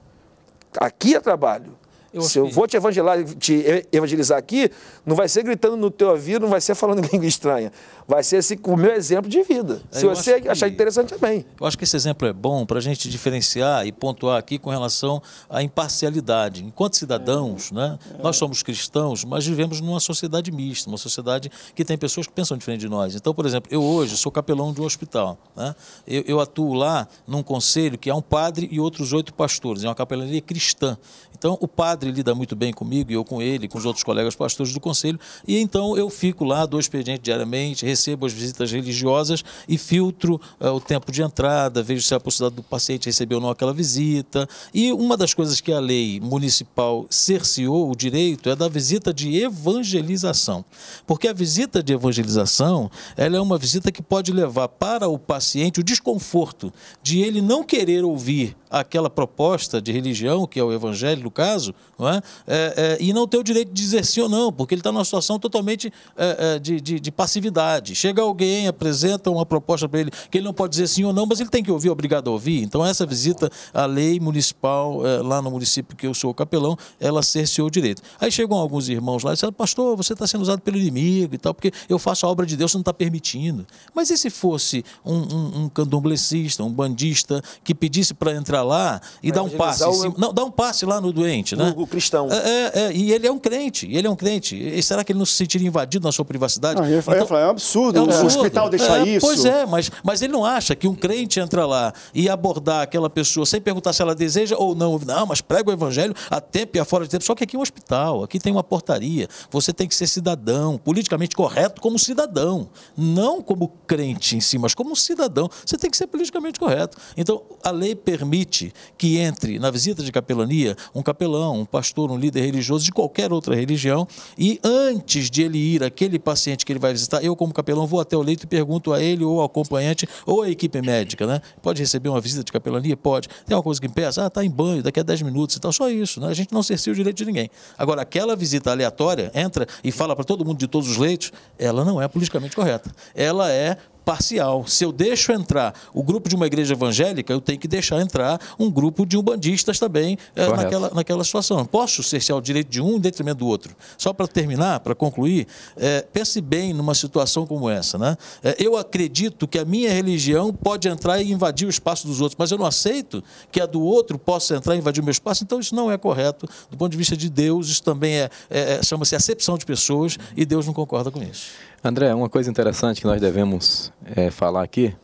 aqui é trabalho. Eu Se eu vou te evangelizar, te evangelizar aqui, não vai ser gritando no teu ouvido, não vai ser falando língua estranha. Vai ser assim, com o meu exemplo de vida. É, Se eu você que, achar interessante, também. É eu acho que esse exemplo é bom para a gente diferenciar e pontuar aqui com relação à imparcialidade. Enquanto cidadãos, é. né, é. nós somos cristãos, mas vivemos numa sociedade mista, uma sociedade que tem pessoas que pensam diferente de nós. Então, por exemplo, eu hoje sou capelão de um hospital. Né? Eu, eu atuo lá num conselho que há um padre e outros oito pastores. É uma capelania cristã. Então, o padre ele lida muito bem comigo, e eu com ele, com os outros colegas pastores do conselho, e então eu fico lá, dou expediente diariamente, recebo as visitas religiosas e filtro uh, o tempo de entrada, vejo se a possibilidade do paciente receber ou não aquela visita. E uma das coisas que a lei municipal cerceou o direito é da visita de evangelização. Porque a visita de evangelização, ela é uma visita que pode levar para o paciente o desconforto de ele não querer ouvir aquela proposta de religião, que é o evangelho no caso, não é? É, é, e não ter o direito de dizer sim ou não, porque ele está numa situação totalmente é, é, de, de, de, passividade. Chega alguém, apresenta uma proposta para ele que ele não pode dizer sim ou não, mas ele tem que ouvir, obrigado a ouvir. Então, essa visita à lei municipal, é, lá no município que eu sou capelão, ela cerceou o direito. Aí chegam alguns irmãos lá e disseram, pastor, você está sendo usado pelo inimigo e tal, porque eu faço a obra de Deus, você não está permitindo. Mas e se fosse um, um, um candomblessista, um bandista, que pedisse para entrar lá e é, dá um passe. O... Não, dá um passe lá no doente, né? O, cristão. É, é, é, e ele é um crente, ele é um crente. E será que ele não se sentiria invadido na sua privacidade? Não, eu então, falei, é um absurdo, é um absurdo. o hospital deixar é, isso. Pois é, mas, mas ele não acha que um crente entra lá e abordar aquela pessoa sem perguntar se ela deseja ou não. Não, mas prega o evangelho a tempo e a fora de tempo. Só que aqui é um hospital, aqui tem uma portaria. Você tem que ser cidadão, politicamente correto como cidadão. Não como crente em si, mas como cidadão. Você tem que ser politicamente correto. Então, a lei permite permite que entre na visita de capelania um capelão, um pastor, um líder religioso de qualquer outra religião e antes de ele ir aquele paciente que ele vai visitar, eu como capelão vou até o leito e pergunto a ele ou ao acompanhante ou à equipe médica, né? Pode receber uma visita de capelania? Pode. Tem alguma coisa que impeça? Ah, tá em banho, daqui a 10 minutos e tal. Só isso, né? A gente não cercia o direito de ninguém. Agora, aquela visita aleatória, entra e fala para todo mundo de todos os leitos, ela não é politicamente correta. Ela é parcial. Se eu deixo entrar o grupo de uma igreja evangélica, eu tenho que deixar entrar um grupo de umbandistas também é, naquela, naquela situação. Não posso ser o direito de um em detrimento do outro. Só para terminar, para concluir, é, pense bem numa situação como essa. Né? É, eu acredito que a minha religião pode entrar e invadir o espaço dos outros, mas eu não aceito que a do outro possa entrar e invadir o meu espaço. Então, isso não é correto. Do ponto de vista de Deus, isso também é, é, é chama-se acepção de pessoas e Deus não concorda com isso. André, uma coisa interessante que nós devemos é, falar aqui,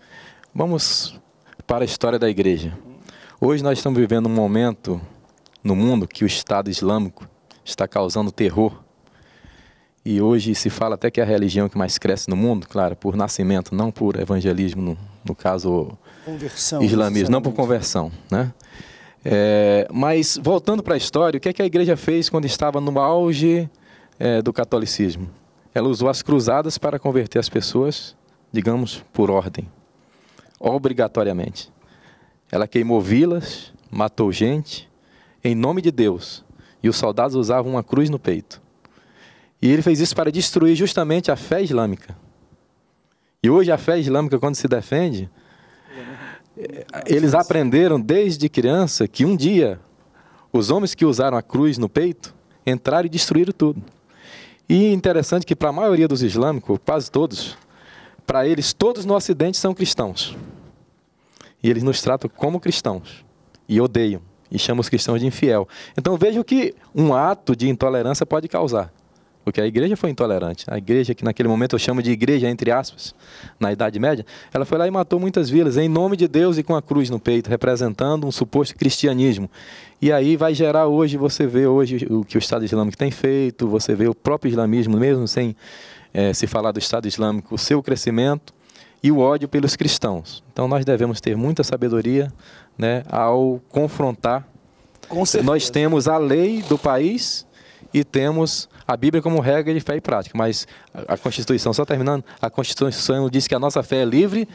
vamos para a história da igreja. Hoje nós estamos vivendo um momento no mundo que o Estado Islâmico está causando terror. E hoje se fala até que é a religião que mais cresce no mundo, claro, por nascimento, não por evangelismo, no, no caso conversão, islamismo, não por conversão. Né? É, mas voltando para a história, o que, é que a igreja fez quando estava no auge é, do catolicismo? Ela usou as cruzadas para converter as pessoas, digamos, por ordem, obrigatoriamente. Ela queimou vilas, matou gente, em nome de Deus. E os soldados usavam uma cruz no peito. E ele fez isso para destruir justamente a fé islâmica. E hoje a fé islâmica, quando se defende, eles aprenderam desde criança que um dia os homens que usaram a cruz no peito entraram e destruíram tudo. E interessante que para a maioria dos islâmicos, quase todos, para eles, todos no Ocidente são cristãos. E eles nos tratam como cristãos. E odeiam. E chamam os cristãos de infiel. Então veja o que um ato de intolerância pode causar. Porque a igreja foi intolerante. A igreja, que naquele momento eu chamo de igreja, entre aspas, na Idade Média, ela foi lá e matou muitas vilas, em nome de Deus e com a cruz no peito, representando um suposto cristianismo. E aí vai gerar hoje, você vê hoje o que o Estado Islâmico tem feito, você vê o próprio islamismo, mesmo sem é, se falar do Estado Islâmico, o seu crescimento e o ódio pelos cristãos. Então nós devemos ter muita sabedoria né, ao confrontar. Nós temos a lei do país e temos a Bíblia como regra de fé e prática. Mas a Constituição, só terminando, a Constituição diz que a nossa fé é livre,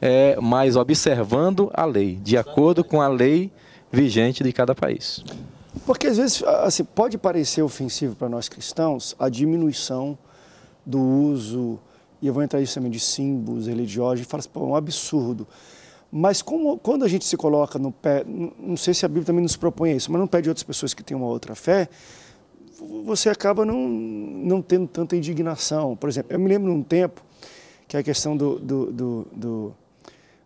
é, mas observando a lei, de acordo com a lei vigente de cada país. Porque às vezes assim, pode parecer ofensivo para nós cristãos a diminuição do uso, e eu vou entrar isso também, de símbolos religiosos, e fala assim, pô, é um absurdo. Mas como, quando a gente se coloca no pé, não sei se a Bíblia também nos propõe isso, mas no pé de outras pessoas que têm uma outra fé, você acaba não, não tendo tanta indignação. Por exemplo, eu me lembro num tempo que a questão do, do, do, do,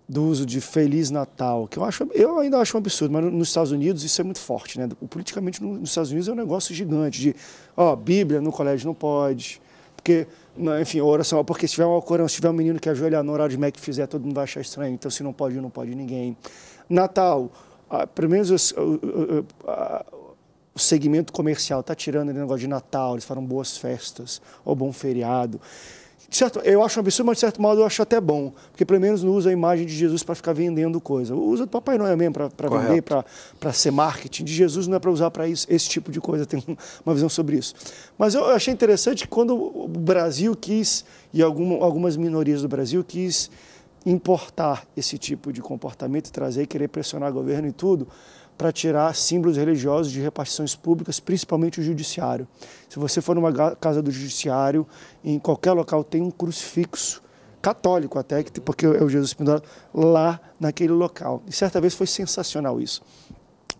do uso de Feliz Natal, que eu, acho, eu ainda acho um absurdo, mas nos Estados Unidos isso é muito forte. Né? Politicamente, nos Estados Unidos é um negócio gigante de, ó, Bíblia no colégio não pode, porque, né, enfim, oração, porque se tiver um Alcorão se tiver um menino que ajoelhar no horário de Mac fizer, todo mundo vai achar estranho, então se não pode, não pode ninguém. Natal, ah, pelo menos o segmento comercial está tirando ele negócio de Natal, eles falam boas festas, ou bom feriado. Certo, eu acho um absurdo, mas de certo modo eu acho até bom, porque pelo menos não usa a imagem de Jesus para ficar vendendo coisa. Usa do Papai Noel mesmo para vender, para ser marketing. De Jesus não é para usar para isso, esse tipo de coisa, tem uma visão sobre isso. Mas eu achei interessante que quando o Brasil quis, e algum, algumas minorias do Brasil quis importar esse tipo de comportamento, trazer e querer pressionar o governo e tudo, para tirar símbolos religiosos de repartições públicas, principalmente o judiciário. Se você for numa casa do judiciário, em qualquer local tem um crucifixo católico até, porque é o Jesus pendurado, lá naquele local. E certa vez foi sensacional isso.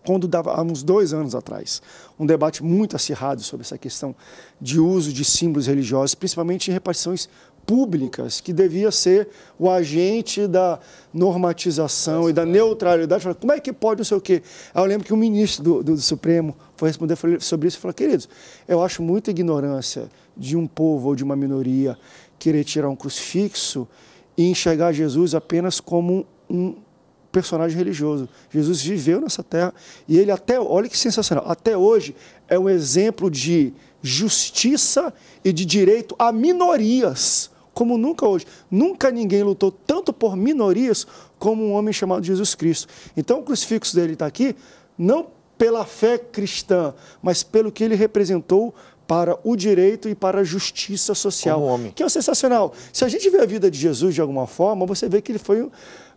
Quando dava, há uns dois anos atrás, um debate muito acirrado sobre essa questão de uso de símbolos religiosos, principalmente em repartições públicas, que devia ser o agente da normatização e da neutralidade. Como é que pode, não sei o quê? Aí eu lembro que o ministro do, do, do Supremo foi responder sobre isso e falou: queridos, eu acho muita ignorância de um povo ou de uma minoria querer tirar um crucifixo e enxergar Jesus apenas como um personagem religioso. Jesus viveu nessa terra e ele até, olha que sensacional, até hoje é um exemplo de justiça e de direito a minorias como nunca hoje. Nunca ninguém lutou tanto por minorias como um homem chamado Jesus Cristo. Então, o crucifixo dele está aqui não pela fé cristã, mas pelo que ele representou para o direito e para a justiça social. Como homem. Que é sensacional. Se a gente vê a vida de Jesus de alguma forma, você vê que ele foi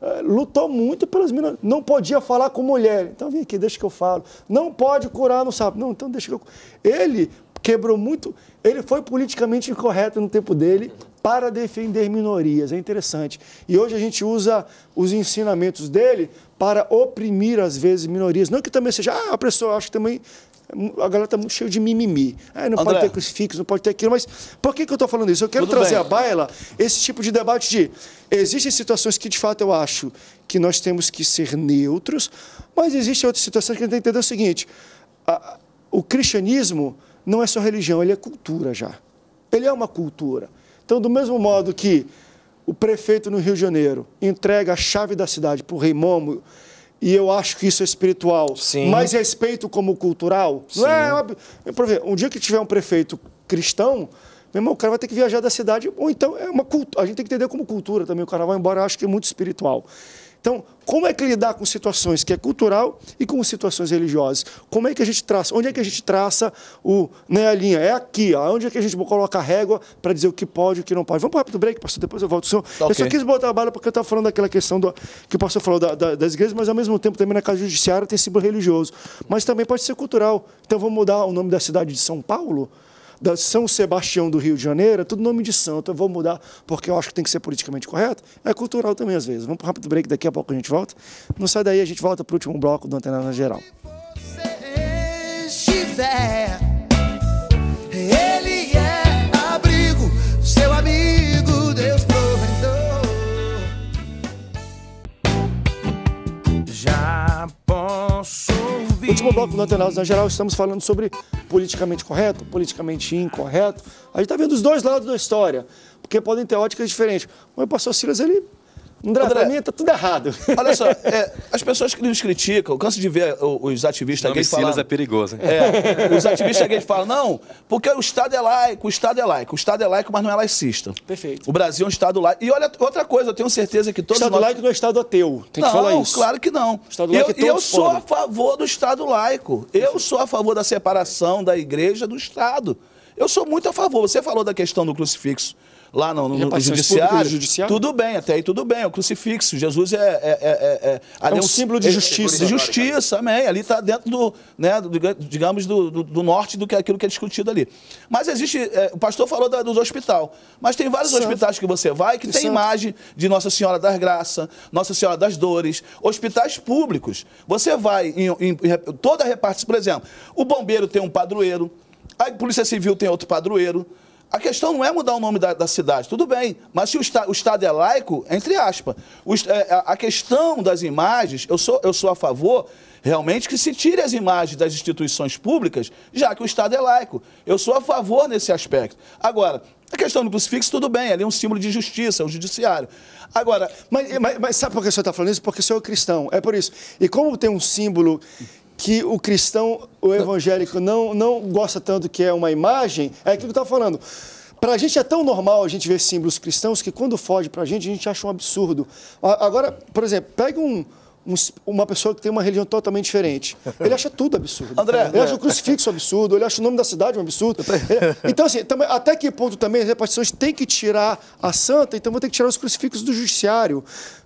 eh, lutou muito pelas minorias. Não podia falar com mulher. Então vem aqui, deixa que eu falo. Não pode curar no sábado, Não, então deixa que eu. Ele quebrou muito. Ele foi politicamente incorreto no tempo dele, para defender minorias. É interessante. E hoje a gente usa os ensinamentos dele para oprimir, às vezes, minorias. Não que também seja, ah, a pessoa acho que também. A galera está muito cheia de mimimi. Ah, não André. pode ter crucifixo, não pode ter aquilo. Mas por que, que eu estou falando isso? Eu quero Tudo trazer bem. à baila esse tipo de debate de... Existem situações que, de fato, eu acho que nós temos que ser neutros, mas existem outras situações que a gente tem que entender o seguinte. A, o cristianismo não é só religião, ele é cultura já. Ele é uma cultura. Então, do mesmo modo que o prefeito no Rio de Janeiro entrega a chave da cidade para o rei Momo, e eu acho que isso é espiritual, Sim. mas respeito como cultural, não é óbvio. É um dia que tiver um prefeito cristão, meu irmão, o cara vai ter que viajar da cidade, ou então é uma cultura, a gente tem que entender como cultura também o carnaval, embora eu acho que é muito espiritual. Então, como é que lidar com situações que é cultural e com situações religiosas? Como é que a gente traça? Onde é que a gente traça o, né, a linha? É aqui, ó, onde é que a gente coloca a régua para dizer o que pode e o que não pode? Vamos para o rápido break, pastor, depois eu volto. Senhor. Tá eu só quis botar a bala porque eu estava falando daquela questão do, que o pastor falou da, da, das igrejas, mas ao mesmo tempo também na casa judiciária tem símbolo religioso. Mas também pode ser cultural. Então vamos mudar o nome da cidade de São Paulo? da São Sebastião do Rio de Janeiro, é tudo nome de santo. Eu vou mudar porque eu acho que tem que ser politicamente correto. É cultural também, às vezes. Vamos para um rápido break, daqui a pouco a gente volta. Não sai daí, a gente volta para o último bloco do Antena Geral. Se você estiver Último bloco do Antenados na Geral, estamos falando sobre politicamente correto, politicamente incorreto. A gente está vendo os dois lados da história, porque podem ter óticas diferentes. O pastor Silas, ele André, André, pra mim tá tudo errado. Olha só, é, as pessoas que nos criticam, eu canso de ver os ativistas gays falando... é perigoso. Hein? É, os ativistas gays falam, não, porque o Estado é laico, o Estado é laico. O Estado é laico, mas não é laicista. Perfeito. O Brasil é um Estado laico. E olha, outra coisa, eu tenho certeza que todos Estado nós... laico não é Estado ateu, tem não, que falar isso. claro que não. Estado laico eu, é eu sou a favor do Estado laico. Eu sou a favor da separação da igreja do Estado. Eu sou muito a favor. Você falou da questão do crucifixo lá no, no, no judiciário, judiciário, Tudo bem, até aí tudo bem. É o crucifixo. Jesus é. É, é, é, é, é ali um, símbolo de justiça. De justiça, amém. Ali está dentro do, né, do, digamos, do, do, do, norte do que aquilo que é discutido ali. Mas existe. o pastor falou da, dos hospital. Mas tem vários Santo. hospitais que você vai que tem imagem de Nossa Senhora das Graças, Nossa Senhora das Dores, hospitais públicos. Você vai em, em, em toda a repartição, por exemplo, o bombeiro tem um padroeiro. A Polícia Civil tem outro padroeiro, a questão não é mudar o nome da, da cidade, tudo bem, mas se o, esta, o Estado é laico, entre aspas. O, é, a, a questão das imagens, eu sou, eu sou a favor realmente que se tire as imagens das instituições públicas, já que o Estado é laico. Eu sou a favor nesse aspecto. Agora, a questão do crucifixo, tudo bem, ali é um símbolo de justiça, é um judiciário. Agora. Mas, mas, mas sabe por que o senhor está falando isso? Porque o senhor é cristão, é por isso. E como tem um símbolo que o cristão, o evangélico, não, não gosta tanto que é uma imagem, é aquilo que eu estava falando. Para a gente é tão normal a gente ver símbolos cristãos que quando foge para a gente, a gente acha um absurdo. Agora, por exemplo, pega um, uma pessoa que tem uma religião totalmente diferente. Ele acha tudo absurdo. André, ele André. acha o crucifixo absurdo, ele acha o nome da cidade um absurdo. Então, assim, até que ponto também as repartições têm que tirar a santa, então vão ter que tirar os crucifixos do judiciário.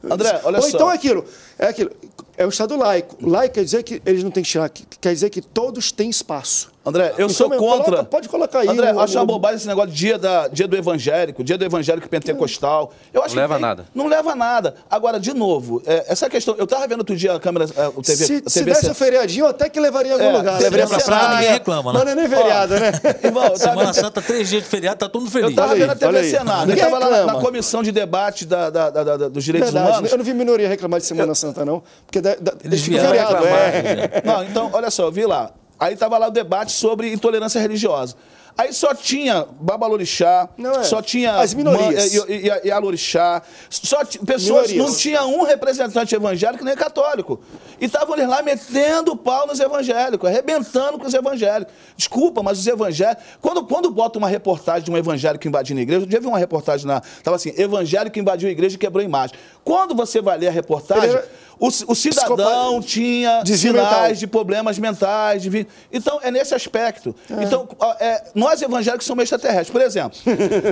André, olha Ou então só. então é aquilo, é aquilo. É o Estado laico. Laico quer dizer que eles não têm que tirar, quer dizer que todos têm espaço. André, eu então, sou meu, contra. Coloca, pode colocar aí. André, acho uma bobagem esse negócio de dia, da, dia do evangélico, dia do evangélico pentecostal. Eu acho não leva que, nada. Não leva nada. Agora, de novo, é, essa questão. Eu estava vendo outro dia a câmera. É, o TV, se, TV se desse C... feriadinho, até que levaria a algum é, lugar. Levaria pra praia, é ninguém reclama, né? Mas não é nem feriado, Ó, né? Irmão, Semana Santa, três dias de feriado, tá todo feliz. Eu estava vendo a TV aí. Senado. Eu estava lá na comissão de debate da, da, da, dos direitos Verdade, humanos. Eu não vi minoria reclamar de Semana Santa, não. Porque da, eles reclamar. É. Né? Não, então, olha só, eu vi lá. Aí estava lá o debate sobre intolerância religiosa. Aí só tinha babalorixá, é. só tinha as minorias e, e, e alorixá, só t... pessoas, minorias. não tinha um representante evangélico nem católico. E estavam eles lá metendo o pau nos evangélicos, arrebentando com os evangélicos. Desculpa, mas os evangélicos, quando quando bota uma reportagem de um evangélico invadindo a igreja, eu já vi uma reportagem na, tava assim, evangélico invadiu a igreja e quebrou a imagem. Quando você vai ler a reportagem, Ele é o, o cidadão tinha sinais de problemas mentais. De... Então, é nesse aspecto. É. Então, é, nós evangélicos somos extraterrestres. Por exemplo,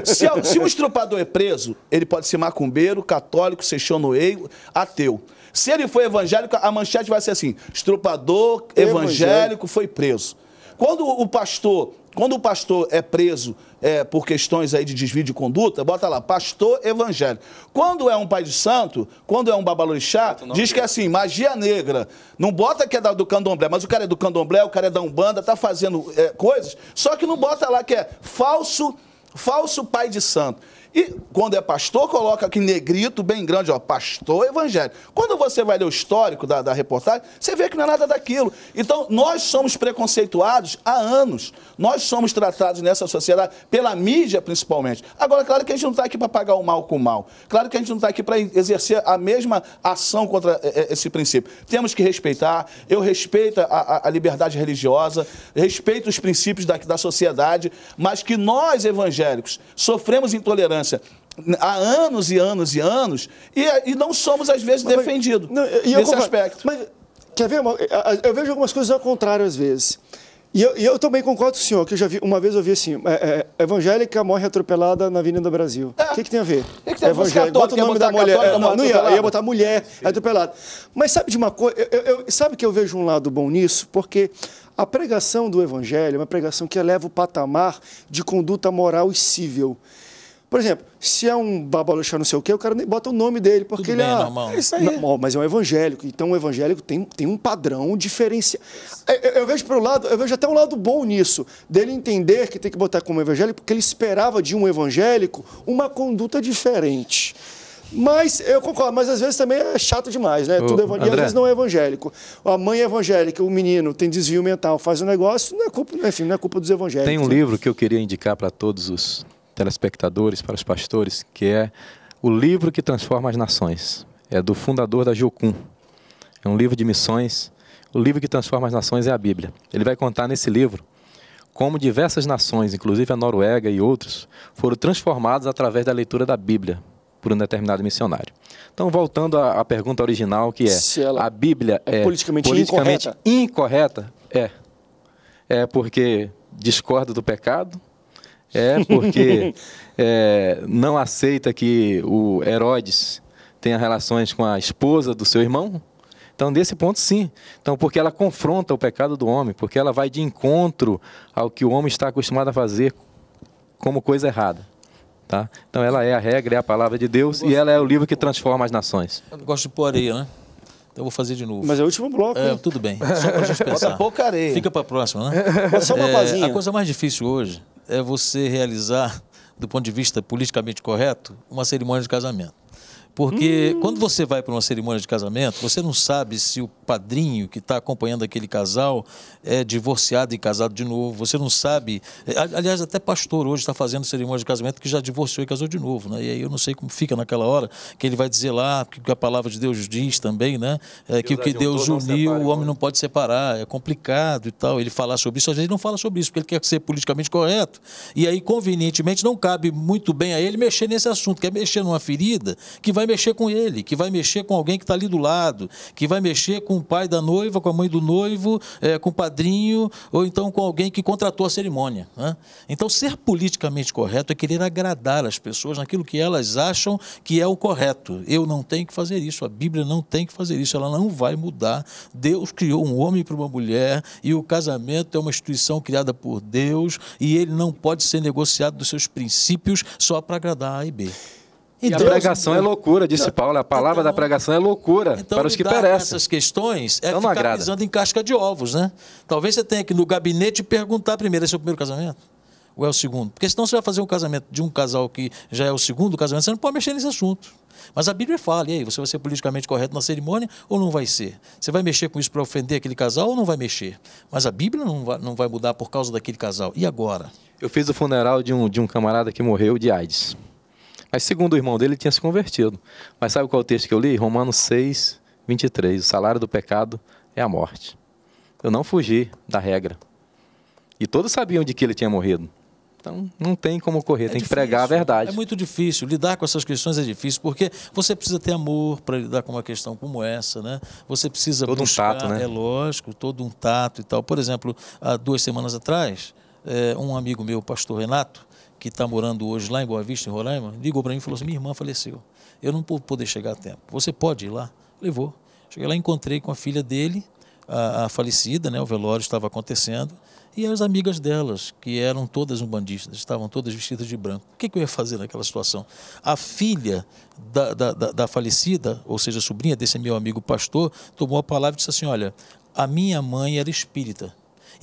se, se um estrupador é preso, ele pode ser macumbeiro, católico, seixonoeiro, ateu. Se ele for evangélico, a manchete vai ser assim: estrupador evangélico, evangélico foi preso. Quando o pastor, quando o pastor é preso é, por questões aí de desvio de conduta, bota lá, pastor evangélico. Quando é um pai de santo, quando é um babalorixá, diz que é assim, magia negra. Não bota que é do candomblé, mas o cara é do candomblé, o cara é da Umbanda, tá fazendo é, coisas, só que não bota lá que é falso falso pai de santo. E quando é pastor, coloca aqui negrito bem grande, ó, pastor evangélico. Quando você vai ler o histórico da, da reportagem, você vê que não é nada daquilo. Então, nós somos preconceituados há anos. Nós somos tratados nessa sociedade, pela mídia principalmente. Agora, claro que a gente não está aqui para pagar o mal com o mal. Claro que a gente não está aqui para exercer a mesma ação contra é, é, esse princípio. Temos que respeitar. Eu respeito a, a, a liberdade religiosa, respeito os princípios da, da sociedade, mas que nós evangélicos evangélicos sofremos intolerância há anos e anos e anos e, e não somos, às vezes, mas, defendidos não, nesse aspecto. Mas, quer ver? Uma, eu vejo algumas coisas ao contrário, às vezes. E eu, eu, também concordo com o senhor, que eu já vi, uma vez eu vi assim, é, é, evangélica morre atropelada na Avenida Brasil. É. O é. que, que tem a ver? Que que tem evangélica, bota o nome da mulher. não, é, não ia, ia botar mulher Sim. atropelada. Mas sabe de uma coisa, eu, eu, sabe que eu vejo um lado bom nisso? Porque a pregação do evangelho é uma pregação que eleva o patamar de conduta moral e cível. Por exemplo, se é um babalorixá não sei o quê, o cara nem bota o nome dele, porque Tudo ele é bem, é... isso aí. Não, mas é um evangélico. Então, o evangélico tem, tem um padrão diferenciado. Eu, é, é, eu, vejo o lado, eu vejo até um lado bom nisso, dele entender que tem que botar como evangélico, porque ele esperava de um evangélico uma conduta diferente. Mas eu concordo, mas às vezes também é chato demais, né? Ô, Tudo evangélico, André. às vezes não é evangélico. A mãe é evangélica, o menino tem desvio mental, faz um negócio, não é culpa, enfim, não é culpa dos evangélicos. Tem um né? livro que eu queria indicar para todos os telespectadores, para os pastores, que é o livro que transforma as nações. É do fundador da Jucum. É um livro de missões. O livro que transforma as nações é a Bíblia. Ele vai contar nesse livro como diversas nações, inclusive a Noruega e outros, foram transformadas através da leitura da Bíblia por um determinado missionário. Então, voltando à, pergunta original, que é: a Bíblia é, é politicamente, politicamente incorreta. incorreta? É. É porque discorda do pecado, é, porque é, não aceita que o Herodes tenha relações com a esposa do seu irmão. Então, desse ponto, sim. Então, porque ela confronta o pecado do homem, porque ela vai de encontro ao que o homem está acostumado a fazer como coisa errada. Tá? Então, ela é a regra, é a palavra de Deus e ela é o livro que transforma as nações. Eu gosto de pôr areia, né? Então eu vou fazer de novo. Mas é o último bloco. É, tudo bem. Só a gente pensar. Bota pouca areia. Fica para a próxima, né? Só uma é, A coisa mais difícil hoje é você realizar, do ponto de vista politicamente correto, uma cerimônia de casamento. Porque hum. quando você vai para uma cerimônia de casamento, você não sabe se o padrinho que está acompanhando aquele casal é divorciado e casado de novo. Você não sabe. É, aliás, até pastor hoje está fazendo cerimônia de casamento que já divorciou e casou de novo. Né? E aí eu não sei como fica naquela hora que ele vai dizer lá que a palavra de Deus diz também, né? É, que o que Deus uniu, o homem não pode separar. É complicado e tal. Ele falar sobre isso, às vezes ele não fala sobre isso, porque ele quer ser politicamente correto. E aí, convenientemente, não cabe muito bem a ele mexer nesse assunto, quer mexer numa ferida que vai vai mexer com ele, que vai mexer com alguém que está ali do lado, que vai mexer com o pai da noiva, com a mãe do noivo, é, com o padrinho, ou então com alguém que contratou a cerimônia. Né? Então, ser politicamente correto é querer agradar as pessoas naquilo que elas acham que é o correto. Eu não tenho que fazer isso, a Bíblia não tem que fazer isso, ela não vai mudar. Deus criou um homem para uma mulher e o casamento é uma instituição criada por Deus e ele não pode ser negociado dos seus princípios só para agradar A e B. Então, e a pregação é loucura, disse então, Paulo. A palavra então, da pregação é loucura então, para os que perecem. essas questões é então, ficar pisando em casca de ovos, né? Talvez você tenha que ir no gabinete perguntar primeiro, esse é o primeiro casamento? Ou é o segundo? Porque senão você vai fazer um casamento de um casal que já é o segundo casamento, você não pode mexer nesse assunto. Mas a Bíblia fala, e aí, você vai ser politicamente correto na cerimônia ou não vai ser? Você vai mexer com isso para ofender aquele casal ou não vai mexer? Mas a Bíblia não vai, não vai mudar por causa daquele casal. E agora? Eu fiz o funeral de um, de um camarada que morreu de AIDS. Mas segundo o irmão dele, ele tinha se convertido. Mas sabe qual é o texto que eu li? Romanos 6, 23. O salário do pecado é a morte. Eu não fugi da regra. E todos sabiam de que ele tinha morrido. Então não tem como correr, é tem difícil, que pregar a verdade. É muito difícil, lidar com essas questões é difícil, porque você precisa ter amor para lidar com uma questão como essa, né? Você precisa todo buscar, um tato, né? É lógico, todo um tato e tal. Por exemplo, há duas semanas atrás, é, um amigo meu, o pastor Renato, que está morando hoje lá em Boa Vista, em Roraima, ligou para mim e falou assim: minha irmã faleceu, eu não vou poder chegar a tempo. Você pode ir lá? Levou. Cheguei lá, encontrei com a filha dele, a, a falecida, né? O velório estava acontecendo e as amigas delas, que eram todas umbandistas, estavam todas vestidas de branco. O que, eu ia fazer naquela situação? A filha da, da, da falecida, ou seja, sobrinha desse meu amigo pastor, tomou a palavra e disse assim: Olha, a minha mãe era espírita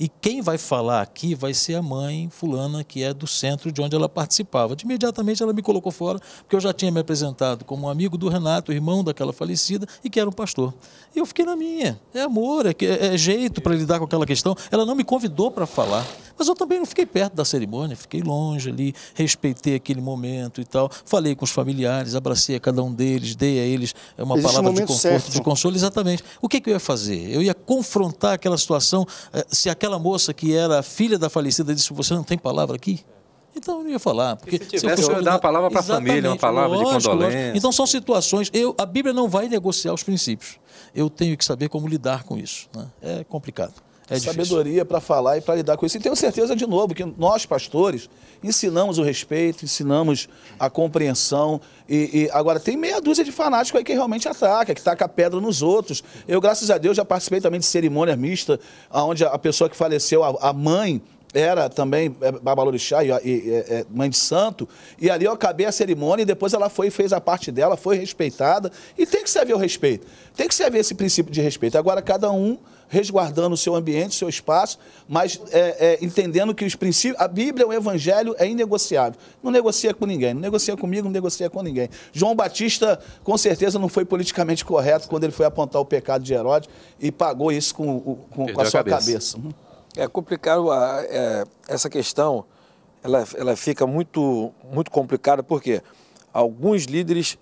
e quem vai falar aqui vai ser a mãe fulana, que é do centro de onde ela participava. De imediatamente ela me colocou fora, porque eu já tinha me apresentado como um amigo do Renato, irmão daquela falecida, e que era um pastor. E eu fiquei na minha. É amor, é, é, é jeito para lidar com aquela questão. Ela não me convidou para falar. Mas eu também não fiquei perto da cerimônia, fiquei longe ali, respeitei aquele momento e tal. Falei com os familiares, abracei a cada um deles, dei a eles é uma Existe palavra um de conforto, certo. de consolo, exatamente. O que, que, eu ia fazer? Eu ia confrontar aquela situação. Eh, se aquela moça que era filha da falecida disse: Você não tem palavra aqui? Então eu não ia falar. Porque e se tivesse, se eu, eu dar uma palavra para a família, uma palavra lógico, de condolência. Lógico. Então são situações. Eu, a Bíblia não vai negociar os princípios. Eu tenho que saber como lidar com isso. Né? É complicado. É sabedoria para falar e para lidar com isso. E tenho certeza, de novo, que nós, pastores, ensinamos o respeito, ensinamos a compreensão. E, e agora, tem meia dúzia de fanáticos aí que realmente ataca, que taca pedra nos outros. Eu, graças a Deus, já participei também de cerimônia mista, onde a pessoa que faleceu, a, a mãe, era também é, babalorixá e, e, é, é, mãe de santo, e ali eu acabei a cerimônia e depois ela foi e fez a parte dela, foi respeitada, e tem que se haver o respeito, tem que se haver esse princípio de respeito. Agora, cada um resguardando o seu ambiente, o seu espaço, mas é, é, entendendo que os princípios. A Bíblia, o Evangelho é inegociável. Não negocia com ninguém, não negocia comigo, não negocia com ninguém. João Batista, com certeza, não foi politicamente correto quando ele foi apontar o pecado de Herodes e pagou isso com, com, com a sua cabeça. cabeça. Hum. É complicado a, é, essa questão, ela, ela fica muito, muito complicada, porque alguns líderes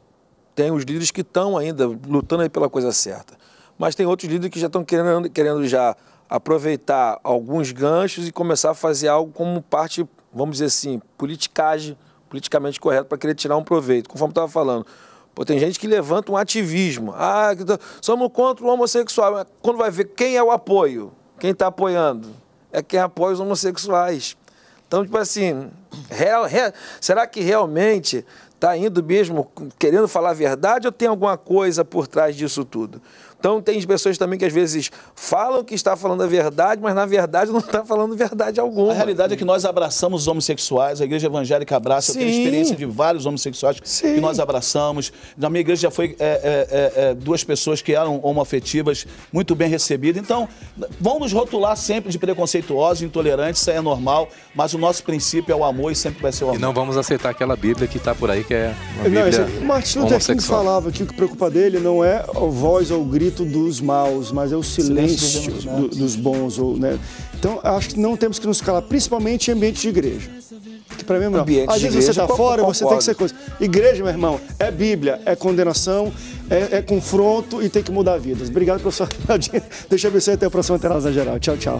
têm os líderes que estão ainda lutando pela coisa certa mas tem outros líderes que já estão querendo, querendo já aproveitar alguns ganchos e começar a fazer algo como parte, vamos dizer assim, politicagem, politicamente correto para querer tirar um proveito. Conforme estava falando, Pô, tem gente que levanta um ativismo. Ah, somos contra o homossexual. Quando vai ver quem é o apoio, quem está apoiando, é quem apoia os homossexuais. Então, tipo assim, real, real, será que realmente está indo mesmo querendo falar a verdade ou tem alguma coisa por trás disso tudo? Então tem pessoas também que às vezes falam que está falando a verdade, mas na verdade não está falando verdade alguma. A realidade é que nós abraçamos os homossexuais, a igreja evangélica abraça, Sim. eu tenho experiência de vários homossexuais Sim. que nós abraçamos. Na minha igreja já foi é, é, é, é, duas pessoas que eram homoafetivas, muito bem recebidas. Então, vão nos rotular sempre de preconceituosos, intolerantes, isso aí é normal, mas o nosso princípio é o amor e sempre vai ser o amor. E não vamos aceitar aquela Bíblia que está por aí, que é uma Bíblia não, é- Martin Luther King falava que o que preocupa dele não é a voz ou o grito, grito dos maus, mas é o silêncio, silêncio né? do, dos bons. Ou, né? Então, acho que não temos que nos calar, principalmente em ambiente de igreja. Que para mim é melhor. Às vezes você está fora, você tem que ser coisa. Igreja, meu irmão, é Bíblia, é condenação, é, é confronto e tem que mudar vidas. Obrigado, professor Geraldinho. Deixa eu ver se até a próxima Terasa Geral. Tchau, tchau.